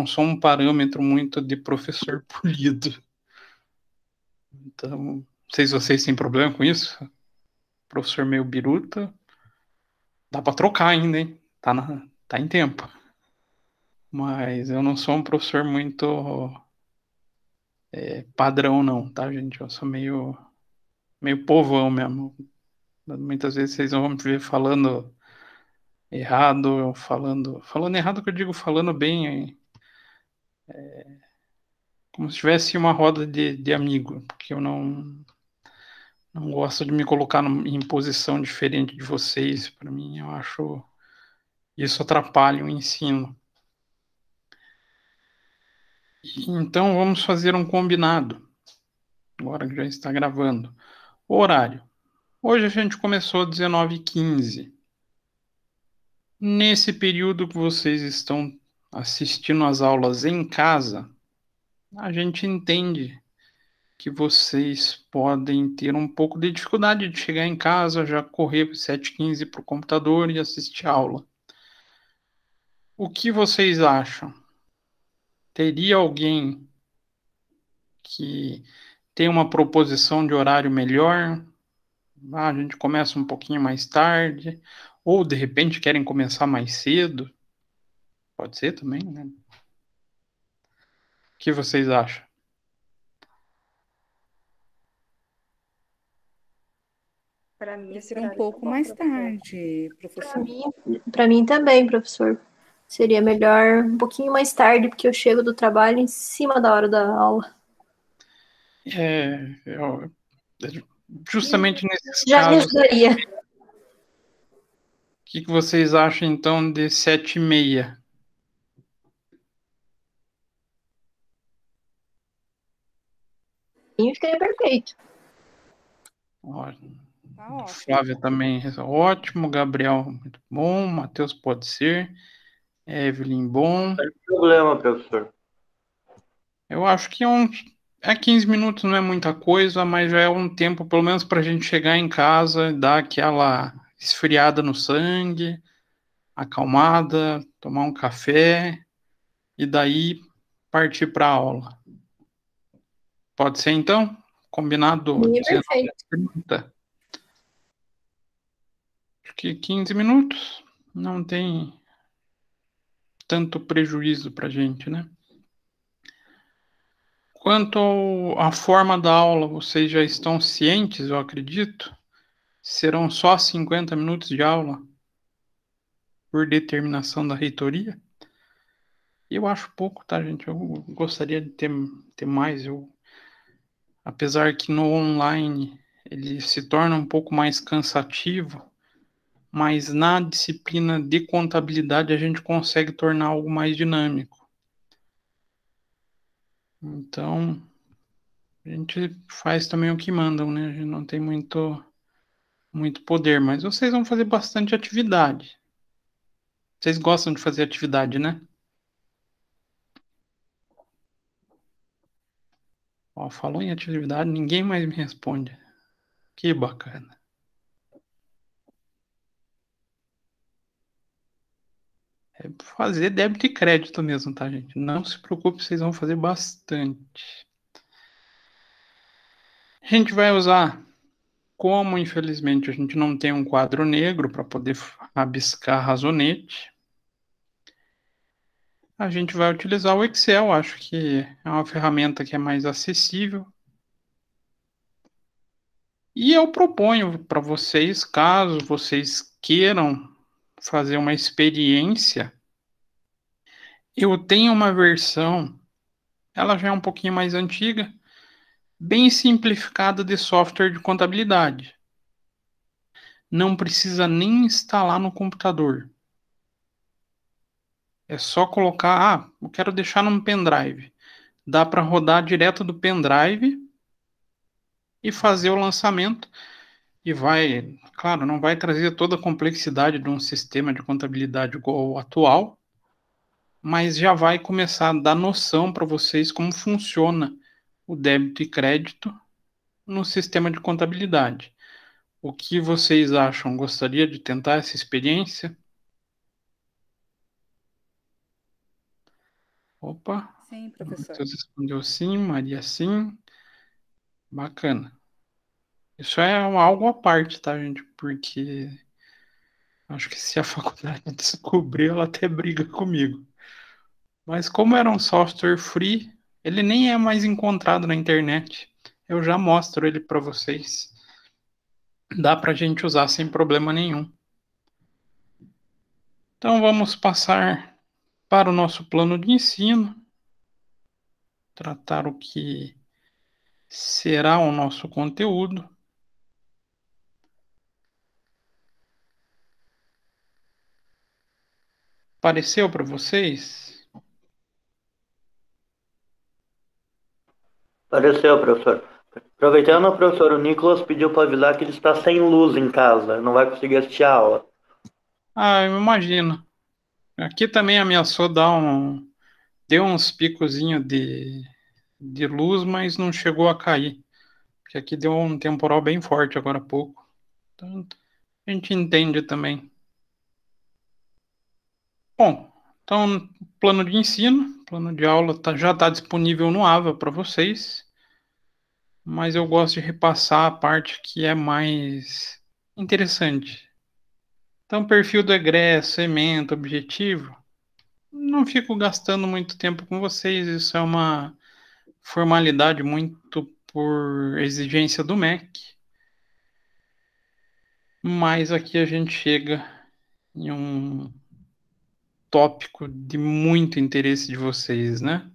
não sou um parâmetro muito de professor polido. Então, não sei se vocês têm problema com isso. Professor meio biruta. Dá para trocar ainda, hein? Tá, na, tá em tempo. Mas eu não sou um professor muito é, padrão, não, tá, gente? Eu sou meio, meio povão mesmo. Muitas vezes vocês vão me ver falando errado, falando. Falando errado que eu digo falando bem é, como se tivesse uma roda de, de amigo, porque eu não, não gosto de me colocar no, em posição diferente de vocês. Para mim, eu acho isso atrapalha o ensino. Então, vamos fazer um combinado. Agora que já está gravando. O horário. Hoje a gente começou às 19h15. Nesse período que vocês estão assistindo às aulas em casa, a gente entende que vocês podem ter um pouco de dificuldade de chegar em casa, já correr 7h15 para o computador e assistir a aula. O que vocês acham? Teria alguém que tem uma proposição de horário melhor? Ah, a gente começa um pouquinho mais tarde, ou de repente querem começar mais cedo? Pode ser também, né? O que vocês acham? Para mim, seria é um tá pouco mais professor. tarde, professor. Para mim, mim também, professor. Seria melhor um pouquinho mais tarde, porque eu chego do trabalho em cima da hora da aula. É, eu, é justamente nesse Já casos, ajudaria. O que, que vocês acham, então, de sete e meia? Fiquei ficaria é perfeito. Tá ótimo. Tá Flávia também ótimo, Gabriel muito bom, Matheus pode ser, Evelyn bom. Não problema, professor. Eu acho que é um é 15 minutos não é muita coisa, mas já é um tempo, pelo menos, para a gente chegar em casa, dar aquela esfriada no sangue, acalmada, tomar um café e daí partir para a aula. Pode ser então? Combinado Perfeito. Que Porque 15 minutos não tem tanto prejuízo para gente, né? Quanto à forma da aula, vocês já estão cientes, eu acredito. Serão só 50 minutos de aula por determinação da reitoria. Eu acho pouco, tá, gente? Eu gostaria de ter, ter mais. Eu apesar que no online ele se torna um pouco mais cansativo, mas na disciplina de contabilidade a gente consegue tornar algo mais dinâmico. Então, a gente faz também o que mandam, né? A gente não tem muito muito poder, mas vocês vão fazer bastante atividade. Vocês gostam de fazer atividade, né? Ó, falou em atividade, ninguém mais me responde. Que bacana. É fazer débito e crédito mesmo, tá, gente? Não se preocupe, vocês vão fazer bastante. A gente vai usar, como infelizmente a gente não tem um quadro negro para poder rabiscar razonete, a gente vai utilizar o Excel. Acho que é uma ferramenta que é mais acessível. E eu proponho para vocês, caso vocês queiram fazer uma experiência, eu tenho uma versão, ela já é um pouquinho mais antiga, bem simplificada de software de contabilidade. Não precisa nem instalar no computador. É só colocar, ah, eu quero deixar num pendrive. Dá para rodar direto do pendrive e fazer o lançamento. E vai, claro, não vai trazer toda a complexidade de um sistema de contabilidade igual ao atual, mas já vai começar a dar noção para vocês como funciona o débito e crédito no sistema de contabilidade. O que vocês acham? Gostaria de tentar essa experiência? Opa. Sim, então, professor. Matheus respondeu sim, Maria sim. Bacana. Isso é um, algo à parte, tá, gente? Porque acho que se a faculdade descobrir, ela até briga comigo. Mas como era um software free, ele nem é mais encontrado na internet. Eu já mostro ele para vocês. Dá para a gente usar sem problema nenhum. Então vamos passar para o nosso plano de ensino, tratar o que será o nosso conteúdo. Pareceu para vocês? Pareceu, professor. Aproveitando, professor, o Nicolas pediu para avisar que ele está sem luz em casa, não vai conseguir assistir a aula. Ah, eu imagino. Aqui também ameaçou dar um. Deu uns picozinhos de, de luz, mas não chegou a cair. Porque aqui deu um temporal bem forte agora há pouco. Então, a gente entende também. Bom, então, plano de ensino, plano de aula tá, já está disponível no AVA para vocês. Mas eu gosto de repassar a parte que é mais interessante então, perfil do egresso, ementa, objetivo, não fico gastando muito tempo com vocês, isso é uma formalidade muito por exigência do MEC. Mas aqui a gente chega em um tópico de muito interesse de vocês, né?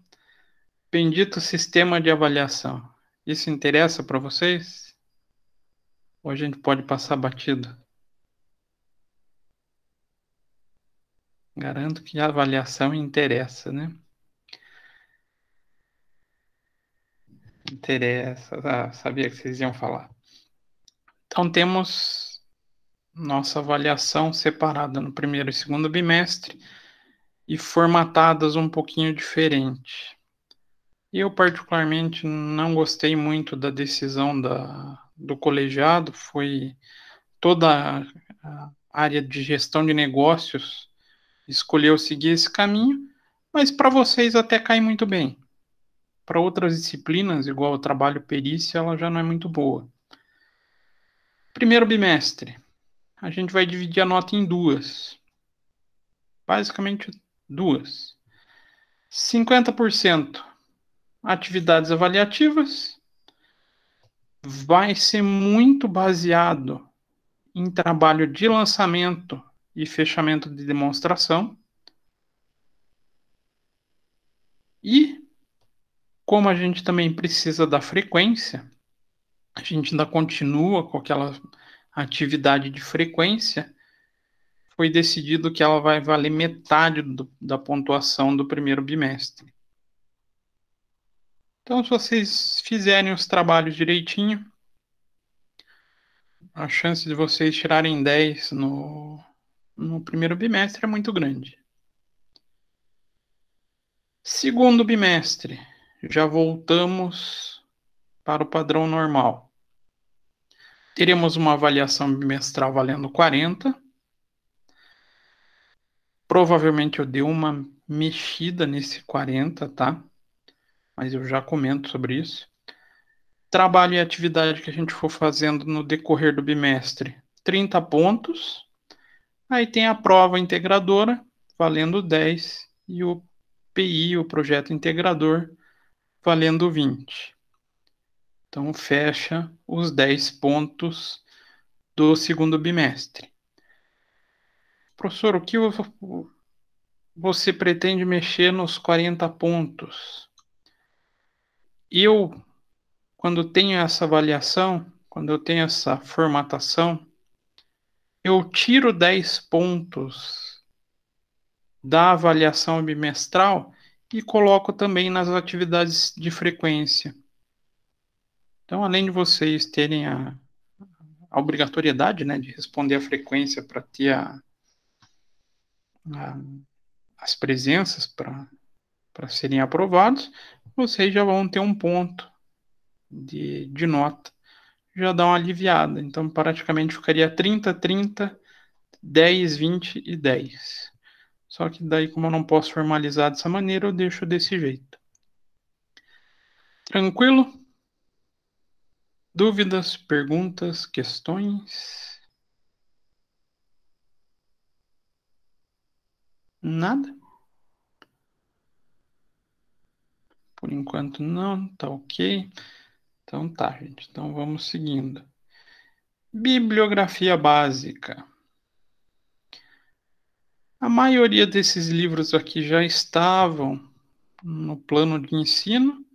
Bendito sistema de avaliação. Isso interessa para vocês? Ou a gente pode passar batido? Garanto que a avaliação interessa, né? Interessa. Ah, sabia que vocês iam falar. Então temos nossa avaliação separada no primeiro e segundo bimestre e formatadas um pouquinho diferente. Eu particularmente não gostei muito da decisão da, do colegiado, foi toda a área de gestão de negócios escolheu seguir esse caminho, mas para vocês até cai muito bem. Para outras disciplinas, igual o trabalho perícia, ela já não é muito boa. Primeiro bimestre, a gente vai dividir a nota em duas. Basicamente duas. 50% atividades avaliativas vai ser muito baseado em trabalho de lançamento e fechamento de demonstração. E como a gente também precisa da frequência, a gente ainda continua com aquela atividade de frequência, foi decidido que ela vai valer metade do, da pontuação do primeiro bimestre. Então, se vocês fizerem os trabalhos direitinho, a chance de vocês tirarem 10 no, no primeiro bimestre é muito grande. Segundo bimestre, já voltamos para o padrão normal. Teremos uma avaliação bimestral valendo 40. Provavelmente eu dei uma mexida nesse 40, tá? Mas eu já comento sobre isso. Trabalho e atividade que a gente for fazendo no decorrer do bimestre, 30 pontos. Aí tem a prova integradora, valendo 10, e o PI, o projeto integrador, valendo 20. Então, fecha os 10 pontos do segundo bimestre. Professor, o que você pretende mexer nos 40 pontos? Eu, quando tenho essa avaliação, quando eu tenho essa formatação, eu tiro 10 pontos da avaliação bimestral e coloco também nas atividades de frequência. Então, além de vocês terem a, a obrigatoriedade né, de responder a frequência para ter a, a, as presenças para serem aprovados, vocês já vão ter um ponto de, de nota já dá uma aliviada. Então, praticamente ficaria 30, 30, 10, 20 e 10. Só que daí, como eu não posso formalizar dessa maneira, eu deixo desse jeito. Tranquilo? Dúvidas, perguntas, questões? Nada? Por enquanto não, tá ok. Então tá, gente. Então vamos seguindo. Bibliografia básica. A maioria desses livros aqui já estavam no plano de ensino.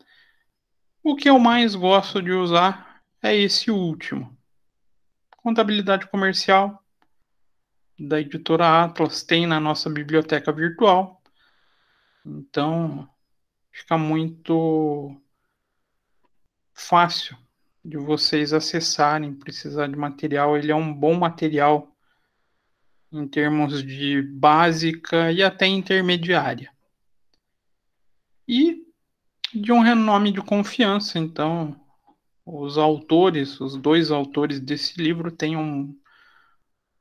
O que eu mais gosto de usar é esse último. Contabilidade Comercial, da editora Atlas, tem na nossa biblioteca virtual. Então, fica muito fácil de vocês acessarem, precisar de material. Ele é um bom material em termos de básica e até intermediária. E de um renome de confiança, então os autores, os dois autores desse livro têm um,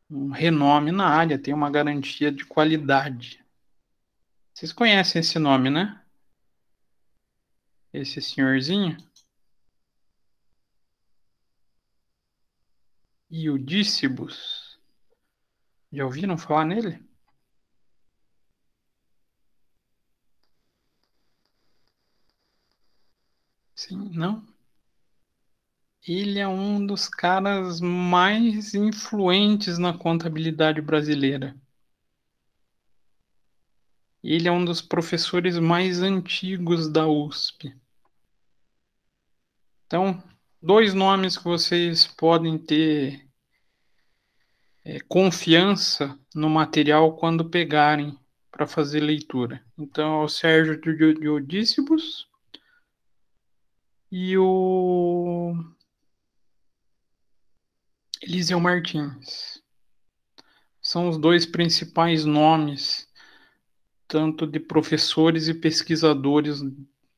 um renome na área, têm uma garantia de qualidade. Vocês conhecem esse nome, né? Esse senhorzinho? e o Dícibus. Já ouviram falar nele? Sim, não? Ele é um dos caras mais influentes na contabilidade brasileira. Ele é um dos professores mais antigos da USP. Então, dois nomes que vocês podem ter é, confiança no material quando pegarem para fazer leitura. Então, é o Sérgio de Odíssimos e o Eliseu Martins. São os dois principais nomes, tanto de professores e pesquisadores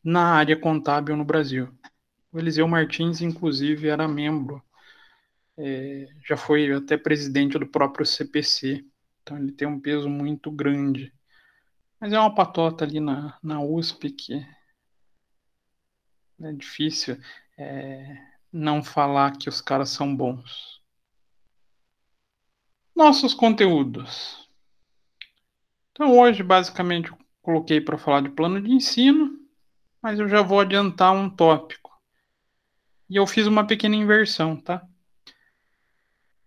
na área contábil no Brasil. O Eliseu Martins, inclusive, era membro, é, já foi até presidente do próprio CPC, então ele tem um peso muito grande. Mas é uma patota ali na, na USP que é difícil é, não falar que os caras são bons. Nossos conteúdos. Então, hoje, basicamente, coloquei para falar de plano de ensino, mas eu já vou adiantar um tópico e eu fiz uma pequena inversão, tá?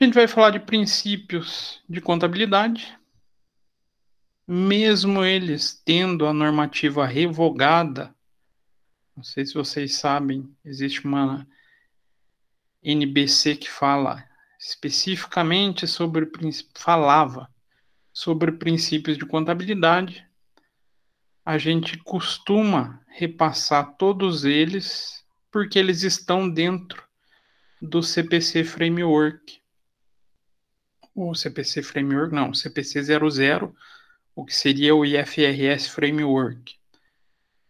A gente vai falar de princípios de contabilidade. Mesmo eles tendo a normativa revogada, não sei se vocês sabem, existe uma NBC que fala especificamente sobre falava sobre princípios de contabilidade. A gente costuma repassar todos eles porque eles estão dentro do CPC Framework. O CPC Framework, não, CPC 00, o que seria o IFRS Framework,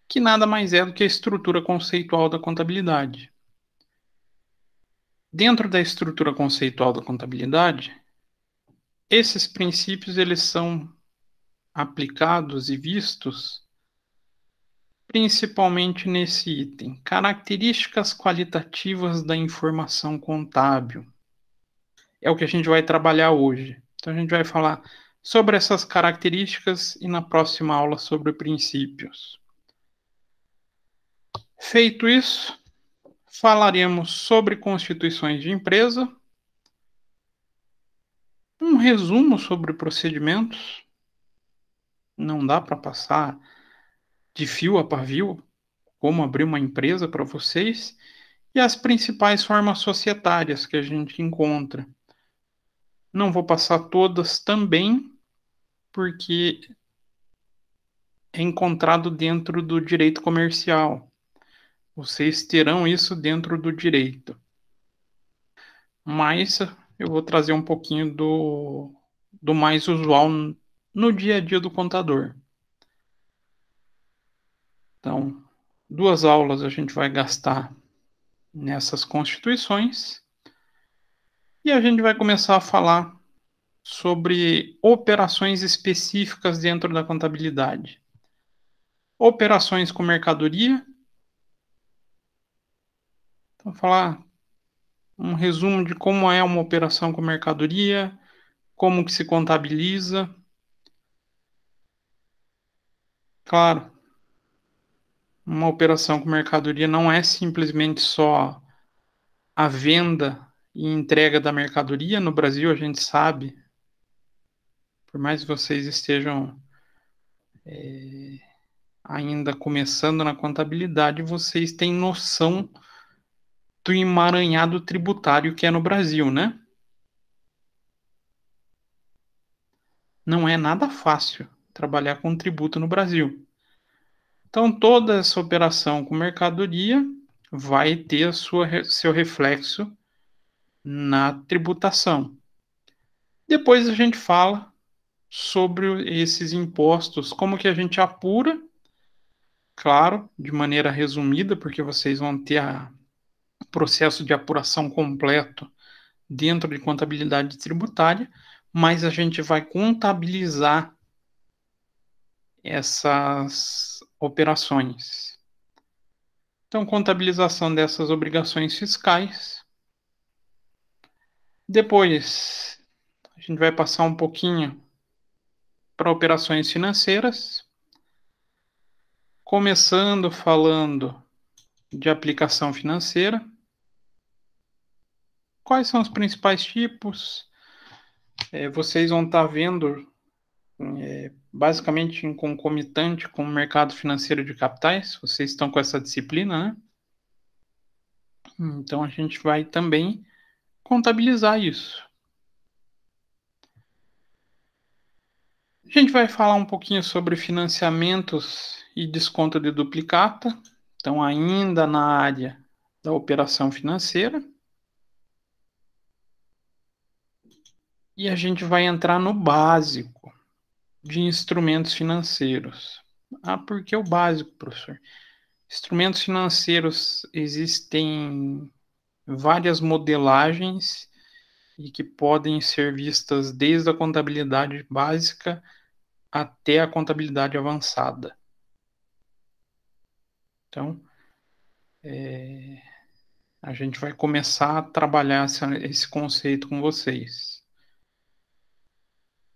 que nada mais é do que a estrutura conceitual da contabilidade. Dentro da estrutura conceitual da contabilidade, esses princípios eles são aplicados e vistos principalmente nesse item: características qualitativas da informação contábil. É o que a gente vai trabalhar hoje. Então, a gente vai falar sobre essas características e na próxima aula sobre princípios. Feito isso, falaremos sobre constituições de empresa, um resumo sobre procedimentos. Não dá para passar de fio a pavio, como abrir uma empresa para vocês, e as principais formas societárias que a gente encontra. Não vou passar todas também, porque é encontrado dentro do direito comercial. Vocês terão isso dentro do direito. Mas eu vou trazer um pouquinho do, do mais usual no dia a dia do contador. Então, duas aulas a gente vai gastar nessas constituições e a gente vai começar a falar sobre operações específicas dentro da contabilidade. Operações com mercadoria. Então, falar um resumo de como é uma operação com mercadoria, como que se contabiliza. Claro, uma operação com mercadoria não é simplesmente só a venda e entrega da mercadoria. No Brasil, a gente sabe, por mais que vocês estejam é, ainda começando na contabilidade, vocês têm noção do emaranhado tributário que é no Brasil, né? Não é nada fácil trabalhar com tributo no Brasil. Então, toda essa operação com mercadoria vai ter sua, seu reflexo na tributação. Depois a gente fala sobre esses impostos, como que a gente apura, claro, de maneira resumida, porque vocês vão ter a, o processo de apuração completo dentro de contabilidade tributária, mas a gente vai contabilizar essas operações. Então, contabilização dessas obrigações fiscais. Depois, a gente vai passar um pouquinho para operações financeiras. Começando falando de aplicação financeira. Quais são os principais tipos? É, vocês vão estar tá vendo é, basicamente em concomitante com o mercado financeiro de capitais. Vocês estão com essa disciplina, né? Então a gente vai também contabilizar isso. A gente vai falar um pouquinho sobre financiamentos e desconto de duplicata, então ainda na área da operação financeira. E a gente vai entrar no básico de instrumentos financeiros. Ah, porque é o básico, professor. Instrumentos financeiros existem várias modelagens e que podem ser vistas desde a contabilidade básica até a contabilidade avançada. Então, é, a gente vai começar a trabalhar esse conceito com vocês.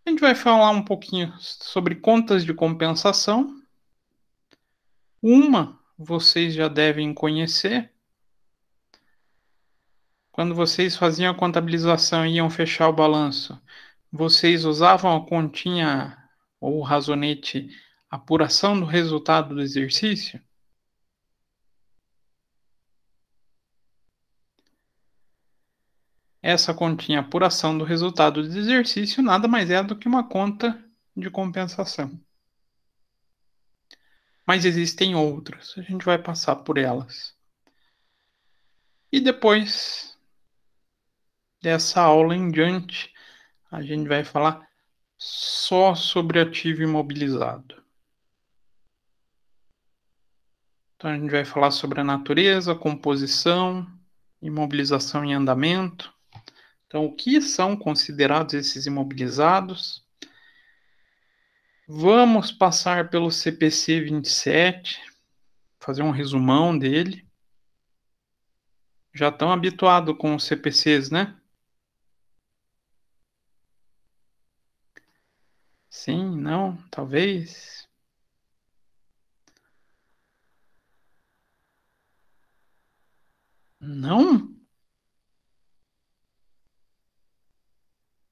A gente vai falar um pouquinho sobre contas de compensação. Uma vocês já devem conhecer. Quando vocês faziam a contabilização e iam fechar o balanço, vocês usavam a continha ou o razonete apuração do resultado do exercício? Essa continha é apuração do resultado do exercício nada mais é do que uma conta de compensação. Mas existem outras, a gente vai passar por elas. E depois dessa aula em diante, a gente vai falar só sobre ativo imobilizado. Então a gente vai falar sobre a natureza, composição, imobilização em andamento, então, o que são considerados esses imobilizados? Vamos passar pelo CPC 27, fazer um resumão dele. Já estão habituados com os CPCs, né? Sim, não, talvez. Não?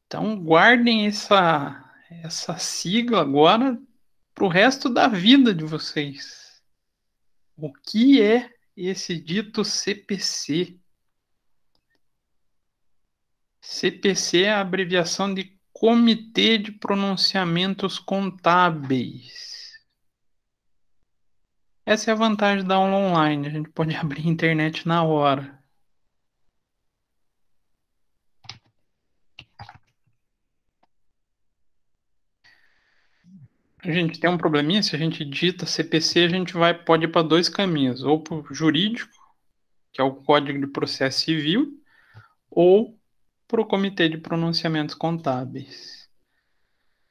Então guardem essa essa sigla agora para o resto da vida de vocês. O que é esse dito CPC? CPC é a abreviação de Comitê de Pronunciamentos Contábeis. Essa é a vantagem da aula online, a gente pode abrir a internet na hora. a gente tem um probleminha, se a gente dita CPC, a gente vai, pode ir para dois caminhos, ou para o jurídico, que é o Código de Processo Civil, ou para o Comitê de Pronunciamentos Contábeis.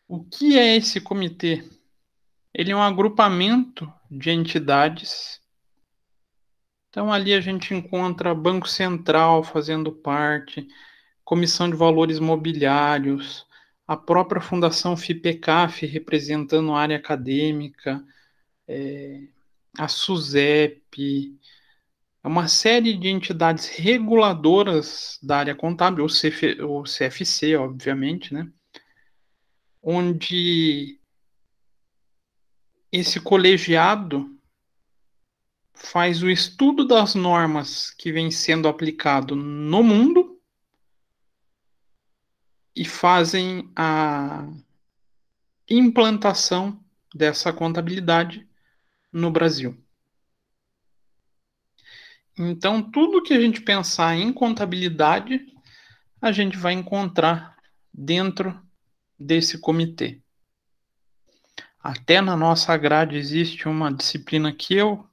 O que é esse comitê? Ele é um agrupamento de entidades. Então, ali a gente encontra Banco Central fazendo parte, Comissão de Valores Mobiliários, a própria Fundação FIPECAF, representando a área acadêmica, é, a SUSEP, é uma série de entidades reguladoras da área contábil, o, CF, o CFC, obviamente, né? onde esse colegiado faz o estudo das normas que vem sendo aplicado no mundo e fazem a implantação dessa contabilidade no Brasil. Então, tudo que a gente pensar em contabilidade, a gente vai encontrar dentro desse comitê. Até na nossa grade existe uma disciplina que eu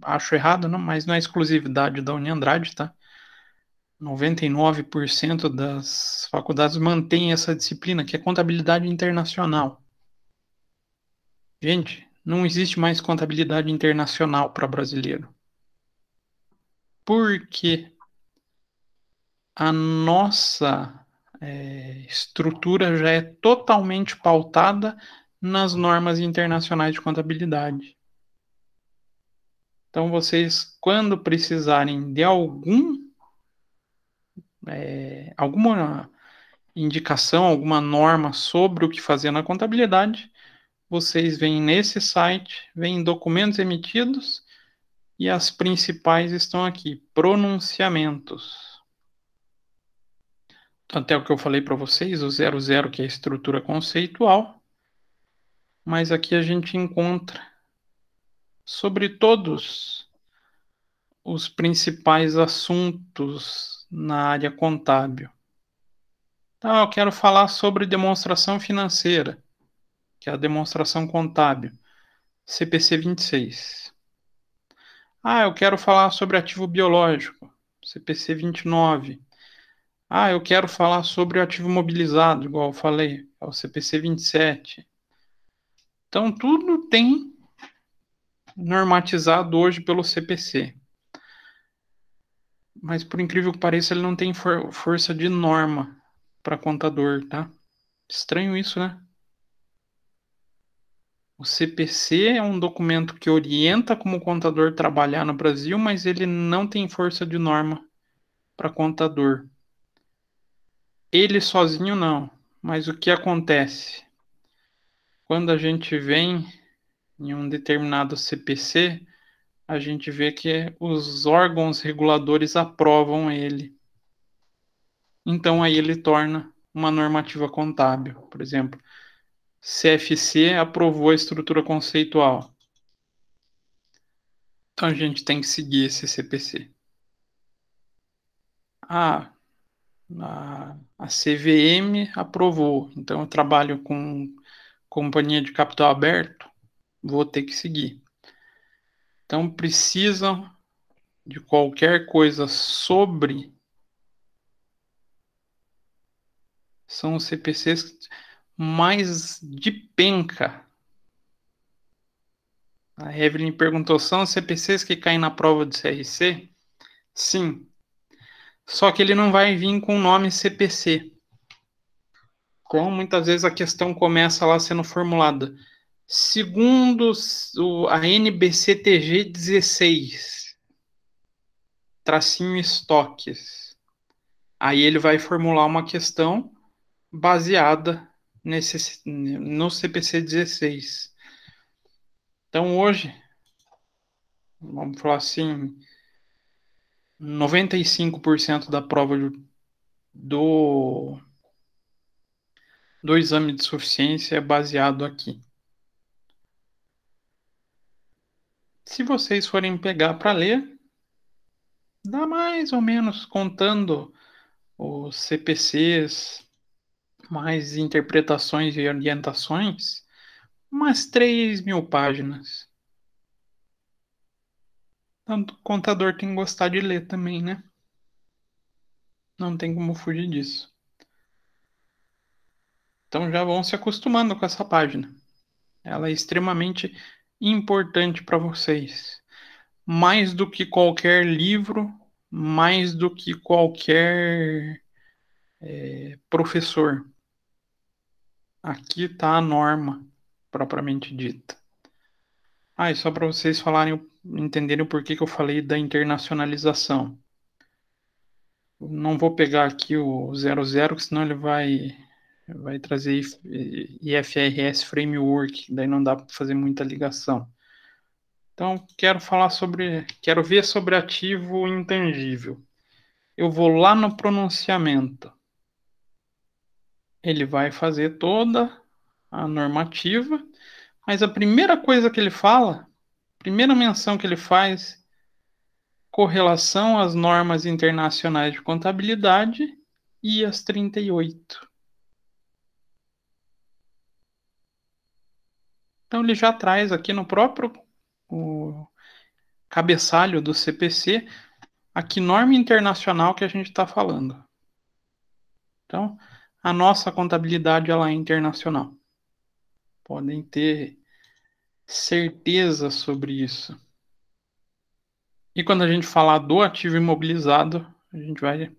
acho errada, mas não é exclusividade da Uniandrade, tá? 99% das faculdades mantém essa disciplina, que é contabilidade internacional. Gente, não existe mais contabilidade internacional para brasileiro. Porque a nossa é, estrutura já é totalmente pautada nas normas internacionais de contabilidade. Então, vocês, quando precisarem de algum é, alguma indicação, alguma norma sobre o que fazer na contabilidade, vocês vêm nesse site, vêm documentos emitidos e as principais estão aqui: pronunciamentos. Até o que eu falei para vocês, o 00, que é a estrutura conceitual, mas aqui a gente encontra sobre todos os principais assuntos na área contábil. Então, eu quero falar sobre demonstração financeira, que é a demonstração contábil, CPC 26. Ah, eu quero falar sobre ativo biológico, CPC 29. Ah, eu quero falar sobre o ativo mobilizado, igual eu falei, é o CPC 27. Então, tudo tem normatizado hoje pelo CPC mas por incrível que pareça, ele não tem for força de norma para contador, tá? Estranho isso, né? O CPC é um documento que orienta como o contador trabalhar no Brasil, mas ele não tem força de norma para contador. Ele sozinho não, mas o que acontece? Quando a gente vem em um determinado CPC, a gente vê que os órgãos reguladores aprovam ele. Então aí ele torna uma normativa contábil, por exemplo, CFC aprovou a estrutura conceitual. Então a gente tem que seguir esse CPC. Ah, a, a CVM aprovou, então eu trabalho com companhia de capital aberto, vou ter que seguir. Então precisam de qualquer coisa sobre são os CPCs mais de penca. A Evelyn perguntou: são os CPCs que caem na prova do CRC? Sim. Só que ele não vai vir com o nome CPC. Como muitas vezes a questão começa lá sendo formulada. Segundo a NBCTG 16, tracinho estoques. Aí ele vai formular uma questão baseada nesse, no CPC 16. Então hoje, vamos falar assim, 95% da prova do, do exame de suficiência é baseado aqui. se vocês forem pegar para ler, dá mais ou menos contando os CPCs, mais interpretações e orientações, umas 3 mil páginas. Então, o contador tem que gostar de ler também, né? Não tem como fugir disso. Então já vão se acostumando com essa página. Ela é extremamente importante para vocês. Mais do que qualquer livro, mais do que qualquer é, professor. Aqui está a norma propriamente dita. Ah, e só para vocês falarem, entenderem por que, que eu falei da internacionalização. Não vou pegar aqui o 00, senão ele vai vai trazer IFRS Framework, daí não dá para fazer muita ligação. Então, quero falar sobre, quero ver sobre ativo intangível. Eu vou lá no pronunciamento. Ele vai fazer toda a normativa, mas a primeira coisa que ele fala, primeira menção que ele faz, correlação às normas internacionais de contabilidade e as 38. Então ele já traz aqui no próprio o cabeçalho do CPC a que norma internacional que a gente está falando. Então, a nossa contabilidade ela é internacional. Podem ter certeza sobre isso. E quando a gente falar do ativo imobilizado, a gente vai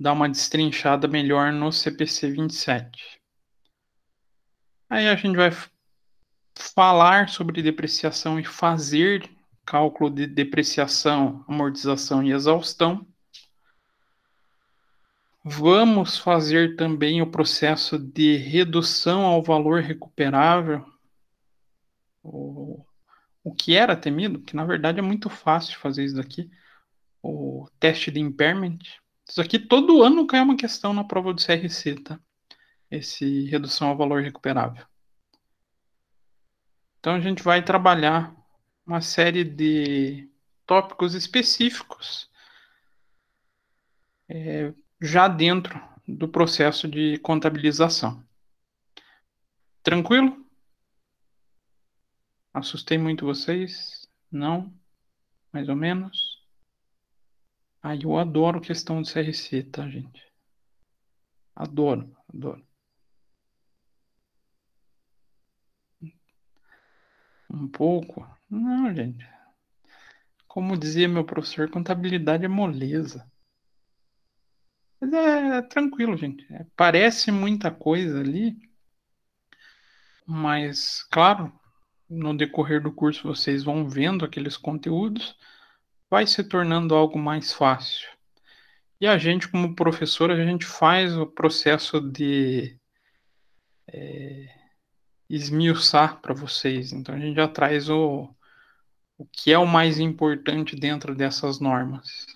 dar uma destrinchada melhor no CPC 27. Aí a gente vai falar sobre depreciação e fazer cálculo de depreciação, amortização e exaustão. Vamos fazer também o processo de redução ao valor recuperável, o, o que era temido, que na verdade é muito fácil fazer isso daqui, o teste de impairment. Isso aqui todo ano cai uma questão na prova do CRC, tá? Esse redução ao valor recuperável. Então a gente vai trabalhar uma série de tópicos específicos é, já dentro do processo de contabilização. Tranquilo? Assustei muito vocês? Não? Mais ou menos? Aí ah, eu adoro questão de CRC, tá, gente? Adoro, adoro. Um pouco? Não, gente. Como dizia meu professor, contabilidade é moleza. Mas é, é tranquilo, gente. É, parece muita coisa ali, mas, claro, no decorrer do curso vocês vão vendo aqueles conteúdos, vai se tornando algo mais fácil. E a gente, como professor, a gente faz o processo de é, esmiuçar para vocês. Então a gente já traz o, o que é o mais importante dentro dessas normas.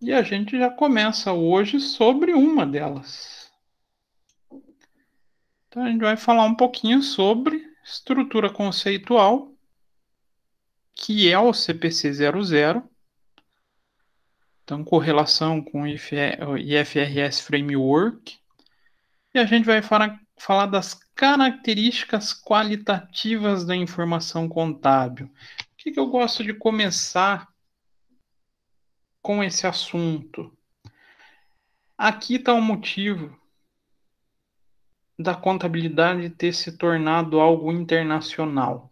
E a gente já começa hoje sobre uma delas. Então a gente vai falar um pouquinho sobre estrutura conceitual, que é o CPC 00. Então, correlação com o IFRS Framework, e a gente vai falar, falar das características qualitativas da informação contábil. O que, que eu gosto de começar com esse assunto? Aqui está o motivo da contabilidade ter se tornado algo internacional.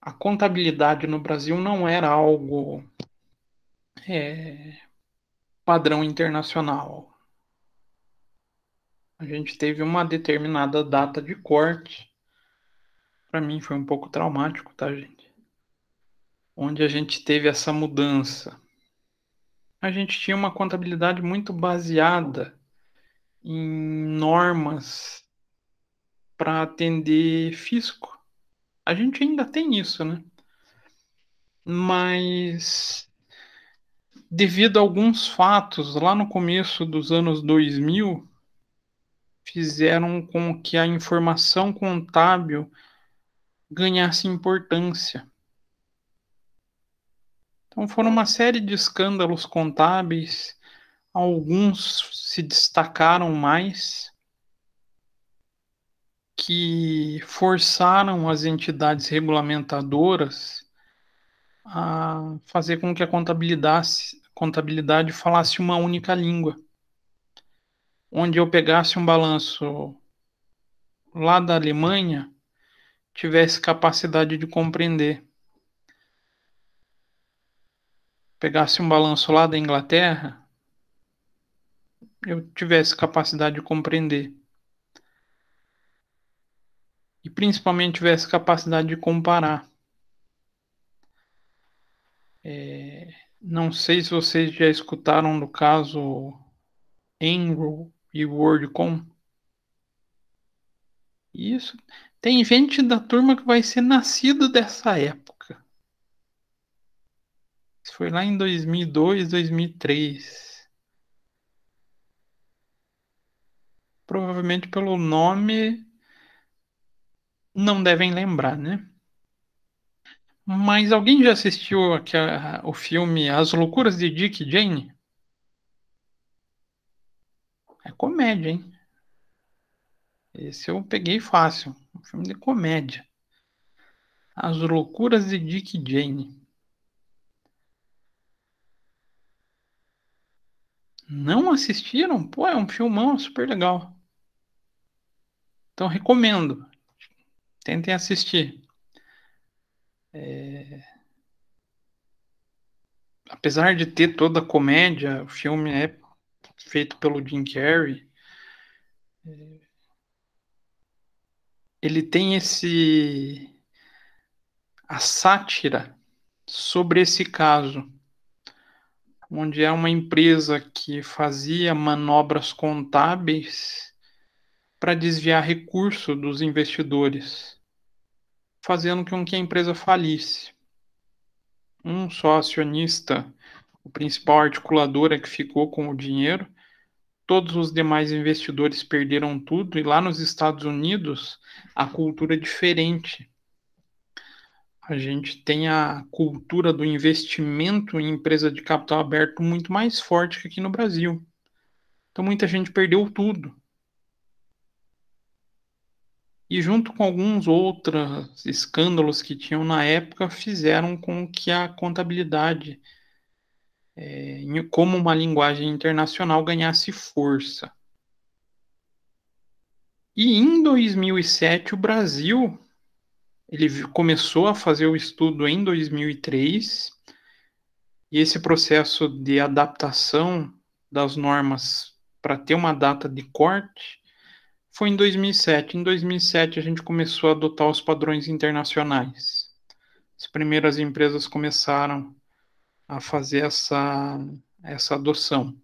A contabilidade no Brasil não era algo é, padrão internacional. A gente teve uma determinada data de corte. Para mim foi um pouco traumático, tá, gente? Onde a gente teve essa mudança. A gente tinha uma contabilidade muito baseada em normas para atender fisco. A gente ainda tem isso, né? Mas devido a alguns fatos lá no começo dos anos 2000, fizeram com que a informação contábil ganhasse importância. Então foram uma série de escândalos contábeis, alguns se destacaram mais, que forçaram as entidades regulamentadoras a fazer com que a contabilidade, contabilidade falasse uma única língua onde eu pegasse um balanço lá da Alemanha, tivesse capacidade de compreender. Pegasse um balanço lá da Inglaterra, eu tivesse capacidade de compreender. E principalmente tivesse capacidade de comparar. É, não sei se vocês já escutaram do caso Enroll, e WorldCon. Isso. Tem gente da turma que vai ser nascido dessa época. Isso foi lá em 2002, 2003. Provavelmente pelo nome não devem lembrar, né? Mas alguém já assistiu a, a, o filme As Loucuras de Dick Jane? comédia, hein? Esse eu peguei fácil. Um filme de comédia. As Loucuras de Dick Jane. Não assistiram? Pô, é um filmão super legal. Então recomendo. Tentem assistir. É... Apesar de ter toda a comédia, o filme é feito pelo Jim Carrey, ele tem esse a sátira sobre esse caso, onde é uma empresa que fazia manobras contábeis para desviar recurso dos investidores, fazendo com que a empresa falisse. Um só acionista o principal articulador é que ficou com o dinheiro. Todos os demais investidores perderam tudo, e lá nos Estados Unidos a cultura é diferente. A gente tem a cultura do investimento em empresa de capital aberto muito mais forte que aqui no Brasil. Então muita gente perdeu tudo. E junto com alguns outros escândalos que tinham na época, fizeram com que a contabilidade é, como uma linguagem internacional ganhasse força. E em 2007 o Brasil ele começou a fazer o estudo em 2003 e esse processo de adaptação das normas para ter uma data de corte foi em 2007. Em 2007 a gente começou a adotar os padrões internacionais. As primeiras empresas começaram a fazer essa, essa adoção.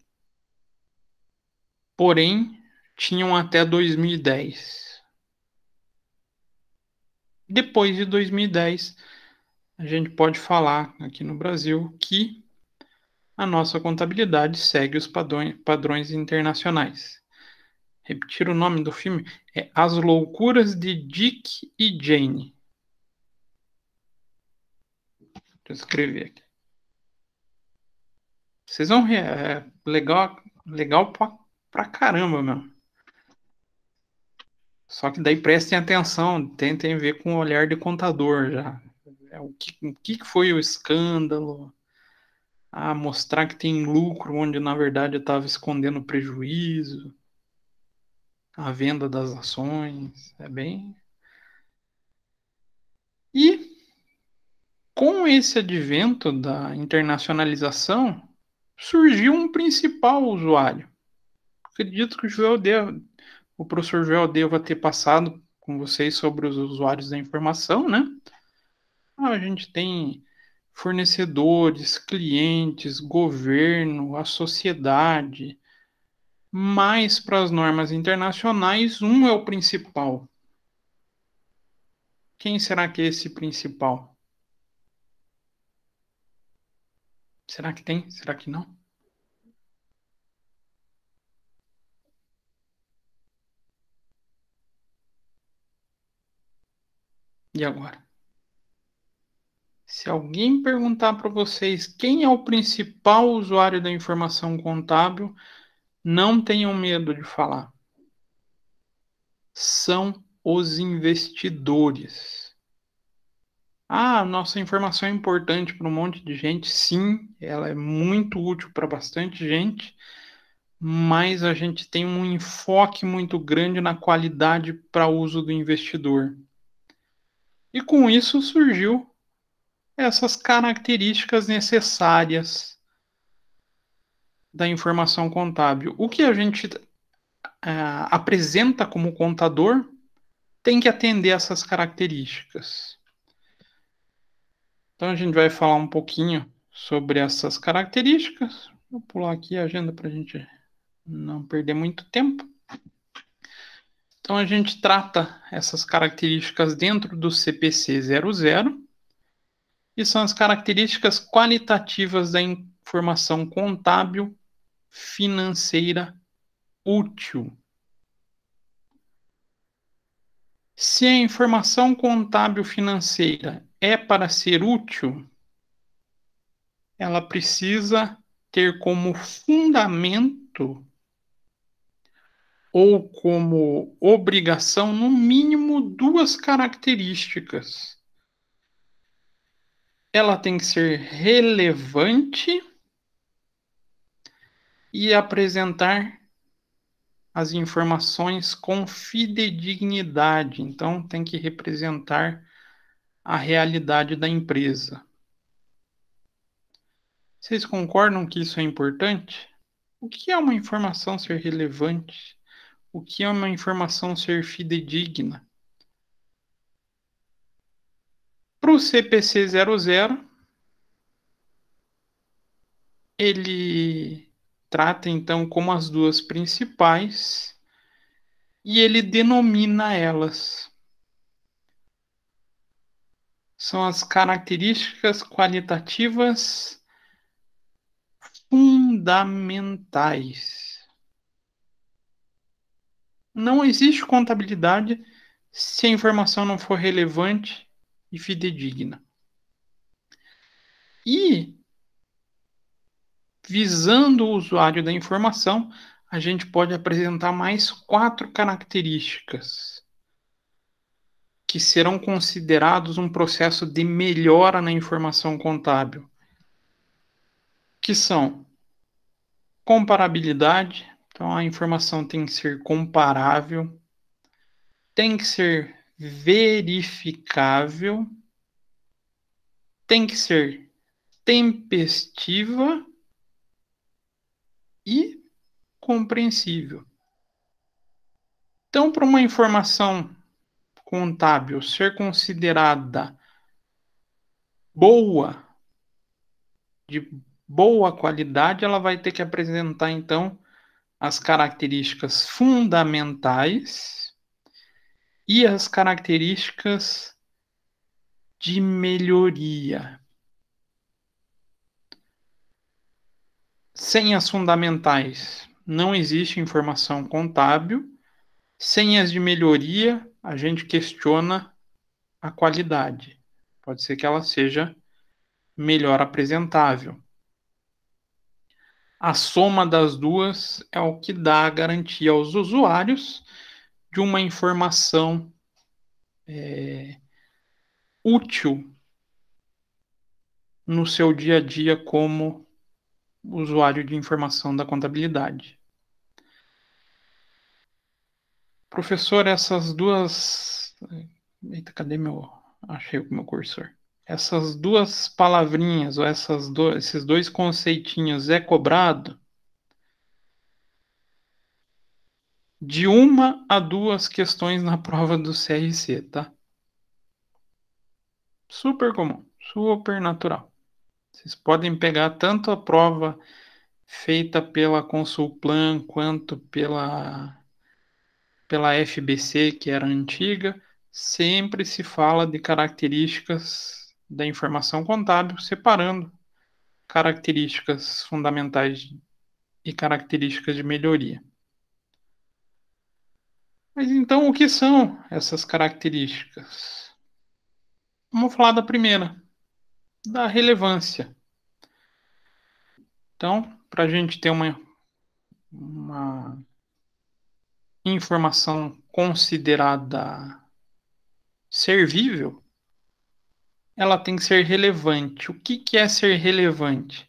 Porém, tinham até 2010. Depois de 2010, a gente pode falar aqui no Brasil que a nossa contabilidade segue os padrões, padrões internacionais. Repetir o nome do filme é As Loucuras de Dick e Jane. Deixa eu escrever aqui. Vocês vão rir. É legal, legal pra, pra caramba, meu. Só que daí prestem atenção, tentem ver com o olhar de contador já. É, o que, o que foi o escândalo? Ah, mostrar que tem lucro onde na verdade eu estava escondendo prejuízo. A venda das ações. É bem. E com esse advento da internacionalização, surgiu um principal usuário. Acredito que o Joel deva, o professor Joel deva ter passado com vocês sobre os usuários da informação, né? Ah, a gente tem fornecedores, clientes, governo, a sociedade, mas para as normas internacionais, um é o principal. Quem será que é esse principal? Será que tem? Será que não? E agora? Se alguém perguntar para vocês quem é o principal usuário da informação contábil, não tenham medo de falar. São os investidores. Ah, nossa informação é importante para um monte de gente. Sim, ela é muito útil para bastante gente, mas a gente tem um enfoque muito grande na qualidade para uso do investidor. E com isso surgiu essas características necessárias da informação contábil. O que a gente uh, apresenta como contador tem que atender essas características. Então a gente vai falar um pouquinho sobre essas características. Vou pular aqui a agenda para a gente não perder muito tempo. Então a gente trata essas características dentro do CPC 00 e são as características qualitativas da informação contábil financeira útil. Se a informação contábil financeira é para ser útil, ela precisa ter como fundamento ou como obrigação, no mínimo duas características. Ela tem que ser relevante e apresentar as informações com fidedignidade. Então, tem que representar a realidade da empresa. Vocês concordam que isso é importante? O que é uma informação ser relevante? O que é uma informação ser fidedigna? Para o CPC-00, ele trata então como as duas principais e ele denomina elas. São as características qualitativas fundamentais. Não existe contabilidade se a informação não for relevante e fidedigna. E, visando o usuário da informação, a gente pode apresentar mais quatro características que serão considerados um processo de melhora na informação contábil, que são comparabilidade, então a informação tem que ser comparável, tem que ser verificável, tem que ser tempestiva e compreensível. Então, para uma informação contábil ser considerada boa, de boa qualidade, ela vai ter que apresentar então as características fundamentais e as características de melhoria. Sem as fundamentais, não existe informação contábil. Sem as de melhoria, a gente questiona a qualidade. Pode ser que ela seja melhor apresentável. A soma das duas é o que dá a garantia aos usuários de uma informação é, útil no seu dia a dia como usuário de informação da contabilidade. Professor, essas duas. Eita, cadê meu. Achei o meu cursor essas duas palavrinhas ou essas do, esses dois conceitinhos é cobrado de uma a duas questões na prova do CRC, tá? Super comum, super natural. Vocês podem pegar tanto a prova feita pela Consulplan quanto pela pela FBC, que era antiga, sempre se fala de características da informação contábil, separando características fundamentais e características de melhoria. Mas então, o que são essas características? Vamos falar da primeira, da relevância. Então, para a gente ter uma, uma informação considerada servível, ela tem que ser relevante. O que, que é ser relevante?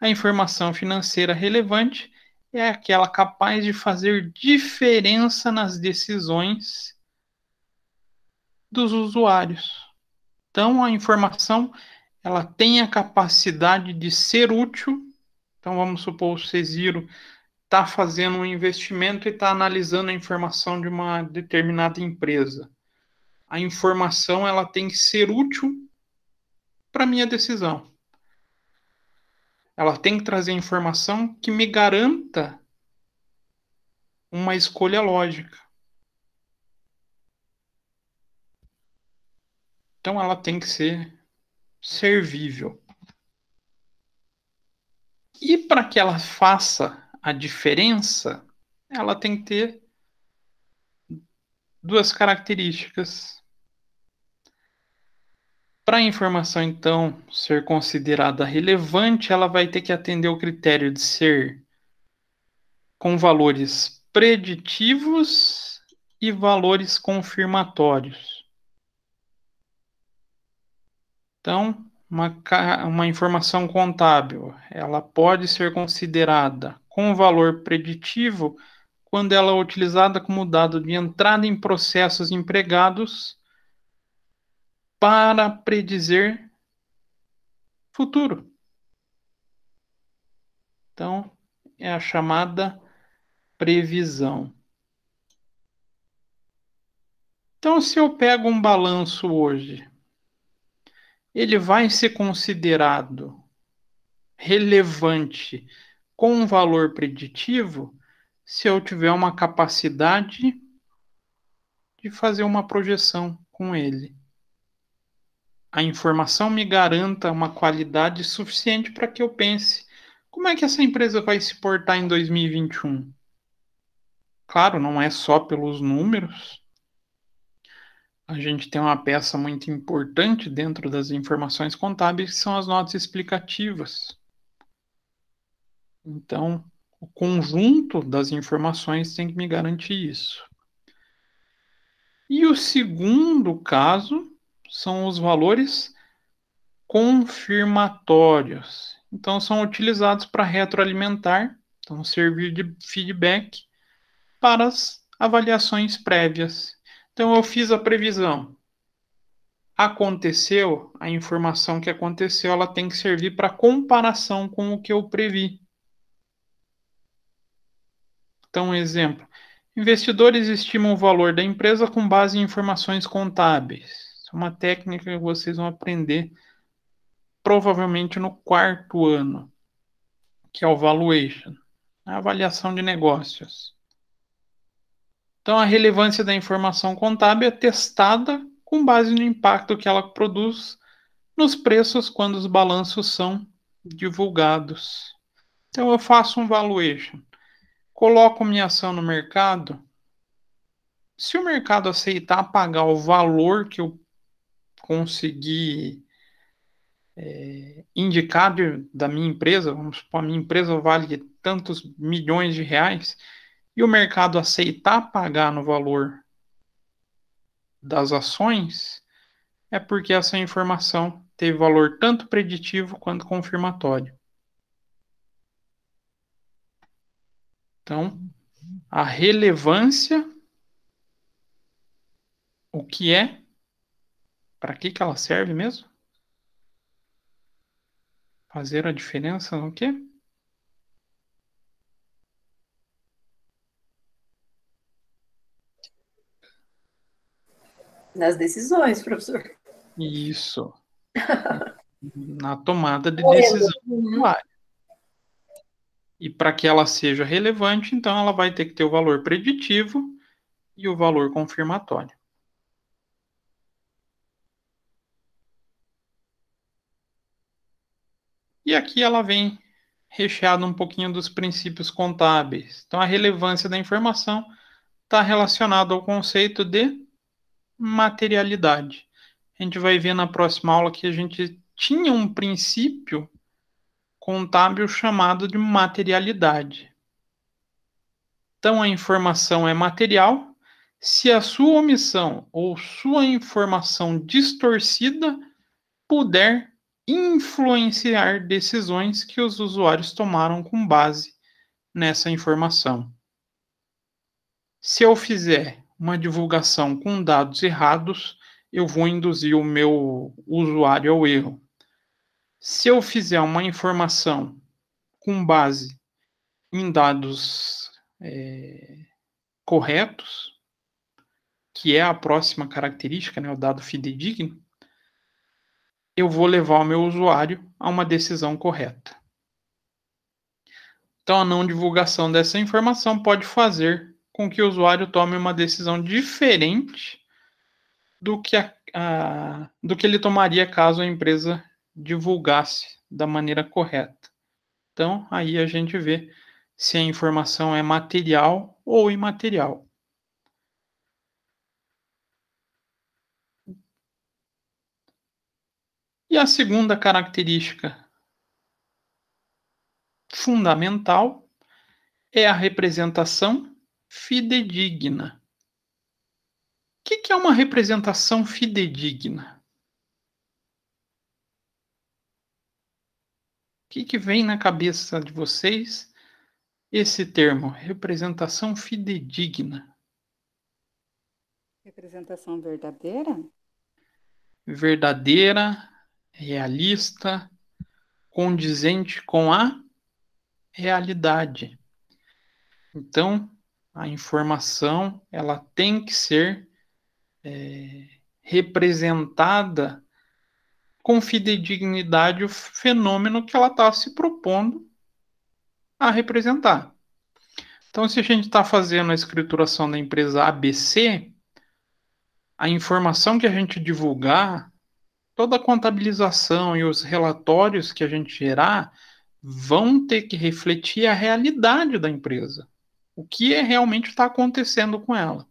A informação financeira relevante é aquela capaz de fazer diferença nas decisões dos usuários. Então, a informação ela tem a capacidade de ser útil. Então, vamos supor o Cesiro está fazendo um investimento e está analisando a informação de uma determinada empresa. A informação ela tem que ser útil para minha decisão. Ela tem que trazer informação que me garanta uma escolha lógica. Então ela tem que ser servível. E para que ela faça a diferença, ela tem que ter duas características para a informação, então, ser considerada relevante, ela vai ter que atender o critério de ser com valores preditivos e valores confirmatórios. Então, uma, uma informação contábil, ela pode ser considerada com valor preditivo quando ela é utilizada como dado de entrada em processos empregados para predizer futuro. Então, é a chamada previsão. Então, se eu pego um balanço hoje, ele vai ser considerado relevante com um valor preditivo se eu tiver uma capacidade de fazer uma projeção com ele a informação me garanta uma qualidade suficiente para que eu pense como é que essa empresa vai se portar em 2021. Claro, não é só pelos números. A gente tem uma peça muito importante dentro das informações contábeis que são as notas explicativas. Então, o conjunto das informações tem que me garantir isso. E o segundo caso são os valores confirmatórios. Então, são utilizados para retroalimentar, então, servir de feedback para as avaliações prévias. Então, eu fiz a previsão. Aconteceu, a informação que aconteceu, ela tem que servir para comparação com o que eu previ. Então, um exemplo: investidores estimam o valor da empresa com base em informações contábeis. Isso é uma técnica que vocês vão aprender provavelmente no quarto ano, que é o valuation, a avaliação de negócios. Então, a relevância da informação contábil é testada com base no impacto que ela produz nos preços quando os balanços são divulgados. Então, eu faço um valuation, coloco minha ação no mercado. Se o mercado aceitar pagar o valor que eu conseguir é, indicar de, da minha empresa, vamos supor, a minha empresa vale tantos milhões de reais, e o mercado aceitar pagar no valor das ações, é porque essa informação teve valor tanto preditivo quanto confirmatório. Então, a relevância, o que é para que que ela serve mesmo? Fazer a diferença no quê? Nas decisões, professor. Isso. Na tomada de decisão. E para que ela seja relevante, então ela vai ter que ter o valor preditivo e o valor confirmatório. E aqui ela vem recheada um pouquinho dos princípios contábeis. Então, a relevância da informação está relacionada ao conceito de materialidade. A gente vai ver na próxima aula que a gente tinha um princípio contábil chamado de materialidade. Então, a informação é material se a sua omissão ou sua informação distorcida puder influenciar decisões que os usuários tomaram com base nessa informação. Se eu fizer uma divulgação com dados errados, eu vou induzir o meu usuário ao erro. Se eu fizer uma informação com base em dados é, corretos, que é a próxima característica, né, o dado fidedigno, eu vou levar o meu usuário a uma decisão correta. Então, a não divulgação dessa informação pode fazer com que o usuário tome uma decisão diferente do que, a, a, do que ele tomaria caso a empresa divulgasse da maneira correta. Então, aí a gente vê se a informação é material ou imaterial. E a segunda característica fundamental é a representação fidedigna. O que, é uma representação fidedigna? O que, que vem na cabeça de vocês esse termo, representação fidedigna? Representação verdadeira? Verdadeira, realista, condizente com a realidade. Então, a informação ela tem que ser é, representada com fidedignidade o fenômeno que ela está se propondo a representar. Então, se a gente está fazendo a escrituração da empresa ABC, a informação que a gente divulgar, toda a contabilização e os relatórios que a gente gerar vão ter que refletir a realidade da empresa. O que é realmente está acontecendo com ela.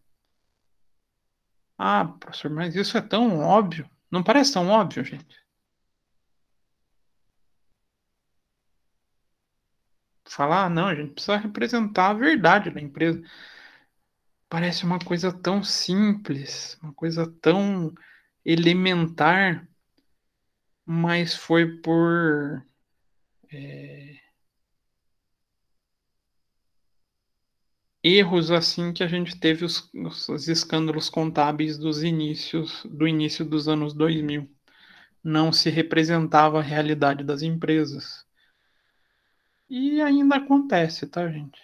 Ah, professor, mas isso é tão óbvio. Não parece tão óbvio, gente? Falar, ah, não, a gente precisa representar a verdade da empresa. Parece uma coisa tão simples, uma coisa tão elementar, mas foi por. É, erros assim que a gente teve os, os, escândalos contábeis dos inícios do início dos anos 2000 não se representava a realidade das empresas e ainda acontece tá gente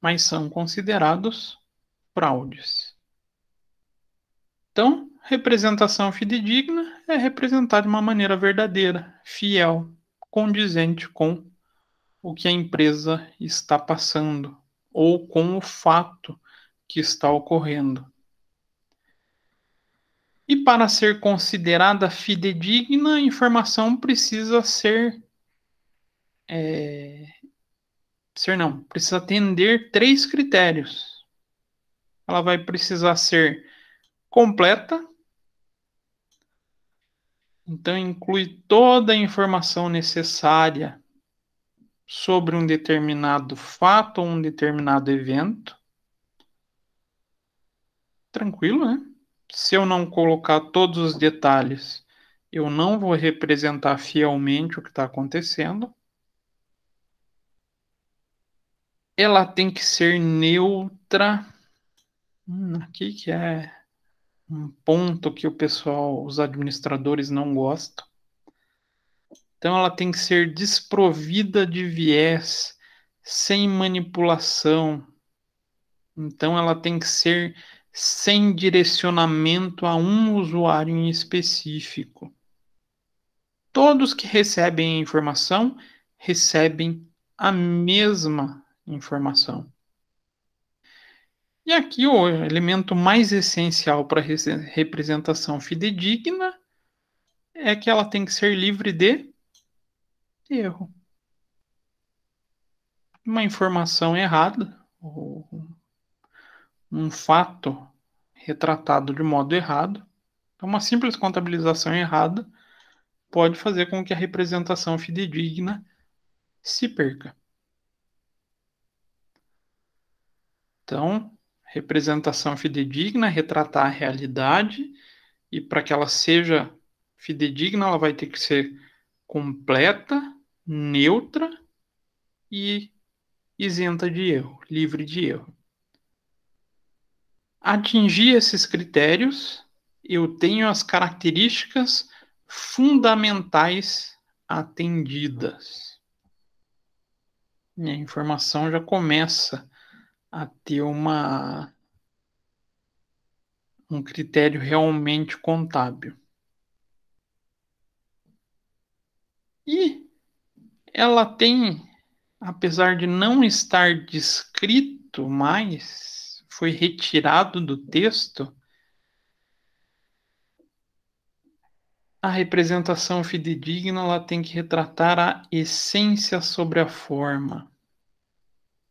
mas são considerados fraudes então representação fidedigna é representar de uma maneira verdadeira, fiel, condizente com o que a empresa está passando ou com o fato que está ocorrendo. E para ser considerada fidedigna, a informação precisa ser. É, ser não, precisa atender três critérios. Ela vai precisar ser completa, então, inclui toda a informação necessária sobre um determinado fato ou um determinado evento. Tranquilo, né? Se eu não colocar todos os detalhes, eu não vou representar fielmente o que está acontecendo. Ela tem que ser neutra. Hum, aqui que é um ponto que o pessoal, os administradores não gostam. Então ela tem que ser desprovida de viés, sem manipulação. Então ela tem que ser sem direcionamento a um usuário em específico. Todos que recebem a informação recebem a mesma informação. E aqui o elemento mais essencial para representação fidedigna é que ela tem que ser livre de erro. Uma informação errada, ou um fato retratado de modo errado, então uma simples contabilização errada pode fazer com que a representação fidedigna se perca. Então, representação fidedigna, retratar a realidade, e para que ela seja fidedigna, ela vai ter que ser completa, neutra e isenta de erro, livre de erro. Atingir esses critérios, eu tenho as características fundamentais atendidas. Minha informação já começa a ter uma um critério realmente contábil. E ela tem, apesar de não estar descrito mais, foi retirado do texto a representação fidedigna ela tem que retratar a essência sobre a forma.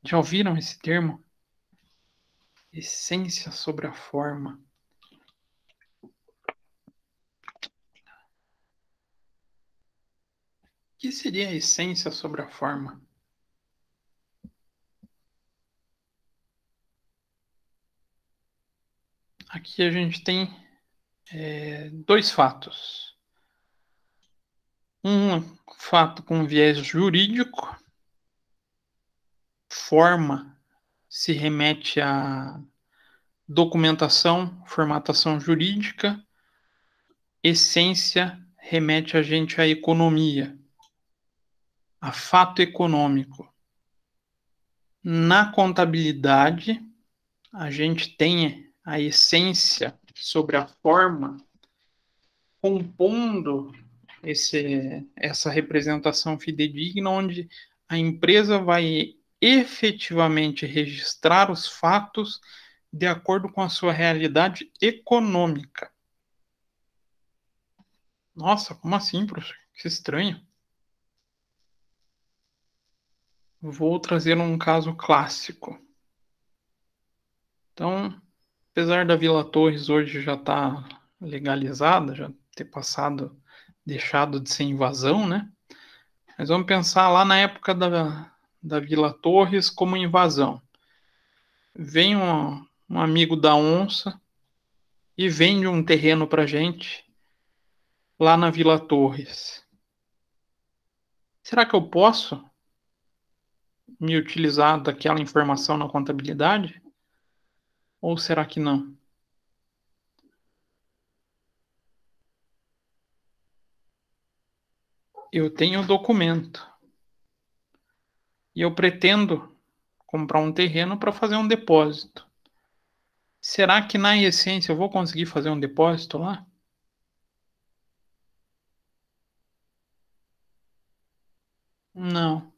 Já ouviram esse termo? essência sobre a forma. O que seria a essência sobre a forma? Aqui a gente tem é, dois fatos. Um fato com viés jurídico, forma se remete à documentação, formatação jurídica, essência remete a gente à economia, a fato econômico. Na contabilidade, a gente tem a essência sobre a forma compondo esse, essa representação fidedigna, onde a empresa vai efetivamente registrar os fatos de acordo com a sua realidade econômica. Nossa, como assim, professor? Que estranho. Vou trazer um caso clássico. Então, apesar da Vila Torres hoje já estar tá legalizada, já ter passado, deixado de ser invasão, né? Mas vamos pensar lá na época da, da Vila Torres como invasão. Vem um, um amigo da onça e vende um terreno para gente lá na Vila Torres. Será que eu posso me utilizar daquela informação na contabilidade? Ou será que não? Eu tenho o documento e eu pretendo comprar um terreno para fazer um depósito. Será que na essência eu vou conseguir fazer um depósito lá? Não.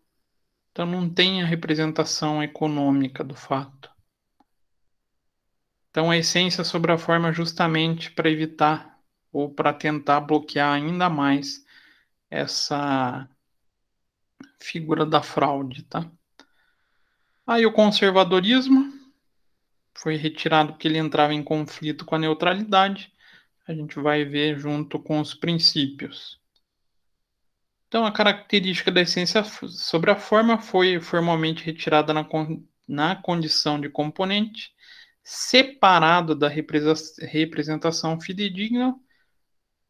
Então não tem a representação econômica do fato. Então a essência sobre a forma justamente para evitar ou para tentar bloquear ainda mais essa figura da fraude, tá? Aí o conservadorismo foi retirado porque ele entrava em conflito com a neutralidade. A gente vai ver junto com os princípios. Então, a característica da essência sobre a forma foi formalmente retirada na, con na condição de componente, separado da representação fidedigna,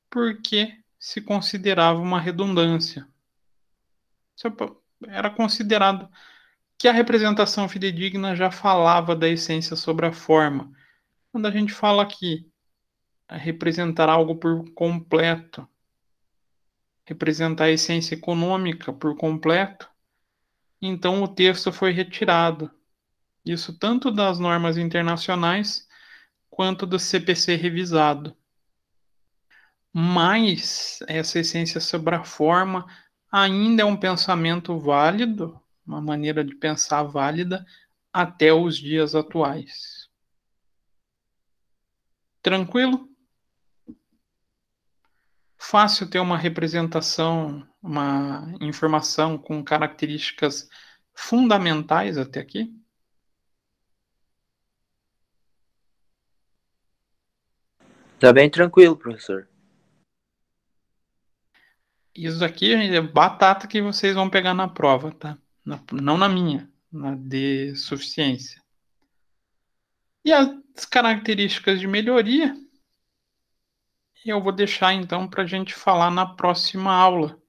porque se considerava uma redundância. É era considerado que a representação fidedigna já falava da essência sobre a forma. Quando a gente fala que representar algo por completo, representar a essência econômica por completo, então o texto foi retirado. Isso tanto das normas internacionais quanto do CPC revisado. Mas essa essência sobre a forma ainda é um pensamento válido, uma maneira de pensar válida até os dias atuais. Tranquilo? Fácil ter uma representação, uma informação com características fundamentais até aqui? Tá bem tranquilo, professor. Isso daqui, gente, é batata que vocês vão pegar na prova, tá? Na, não na minha, na de suficiência. E as características de melhoria eu vou deixar então para a gente falar na próxima aula.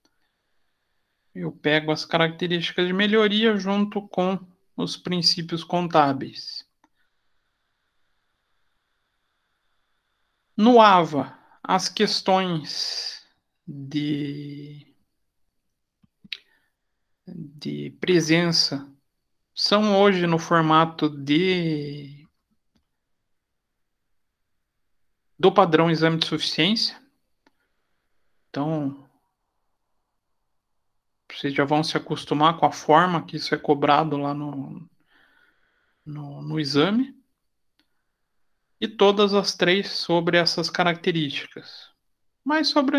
Eu pego as características de melhoria junto com os princípios contábeis. No AVA, as questões de, de presença são hoje no formato de do padrão exame de suficiência. Então, vocês já vão se acostumar com a forma que isso é cobrado lá no, no, no exame. E todas as três sobre essas características. Mas sobre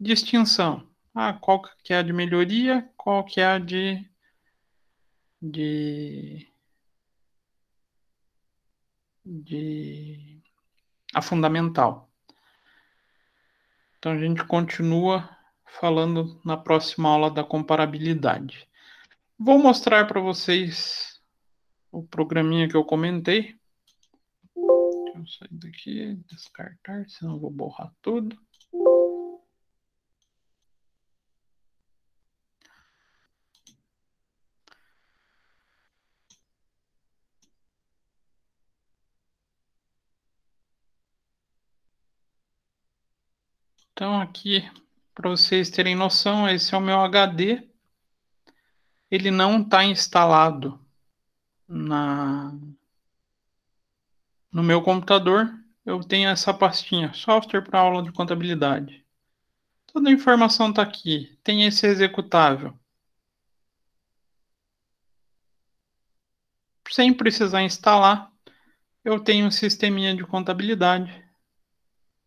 distinção. Ah, qual que é a de melhoria, qual que é a de, de, de a fundamental. Então a gente continua falando na próxima aula da comparabilidade. Vou mostrar para vocês o programinha que eu comentei. Deixa eu sair daqui, descartar, senão eu vou borrar tudo. Então, aqui, para vocês terem noção, esse é o meu HD. Ele não está instalado na no meu computador. Eu tenho essa pastinha, software para aula de contabilidade. Toda a informação está aqui. Tem esse executável. Sem precisar instalar, eu tenho um sisteminha de contabilidade.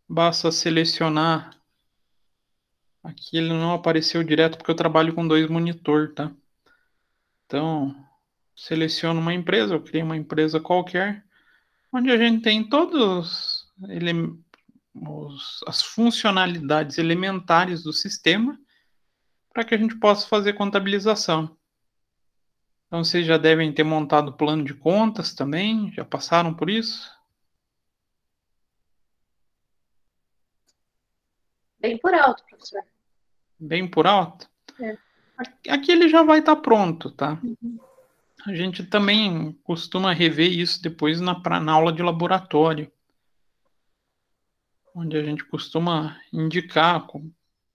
Basta selecionar Aqui ele não apareceu direto porque eu trabalho com dois monitor, tá? Então, seleciono uma empresa, eu criei uma empresa qualquer, onde a gente tem todos ele, os, as funcionalidades elementares do sistema para que a gente possa fazer contabilização. Então, vocês já devem ter montado o plano de contas também, já passaram por isso? Bem por alto, professor bem por alto, é. aqui ele já vai estar tá pronto, tá? Uhum. A gente também costuma rever isso depois na, pra, na aula de laboratório, onde a gente costuma indicar como,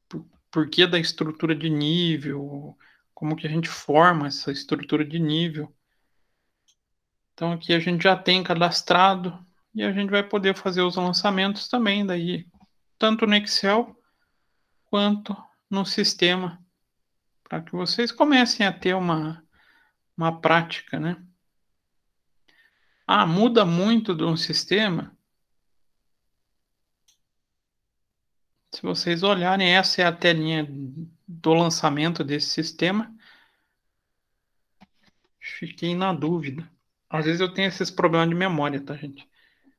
por, por que da estrutura de nível, como que a gente forma essa estrutura de nível. Então aqui a gente já tem cadastrado e a gente vai poder fazer os lançamentos também daí, tanto no Excel quanto no sistema para que vocês comecem a ter uma, uma prática, né? Ah, muda muito de um sistema. Se vocês olharem, essa é a telinha do lançamento desse sistema. Fiquei na dúvida. Às vezes eu tenho esses problemas de memória, tá, gente?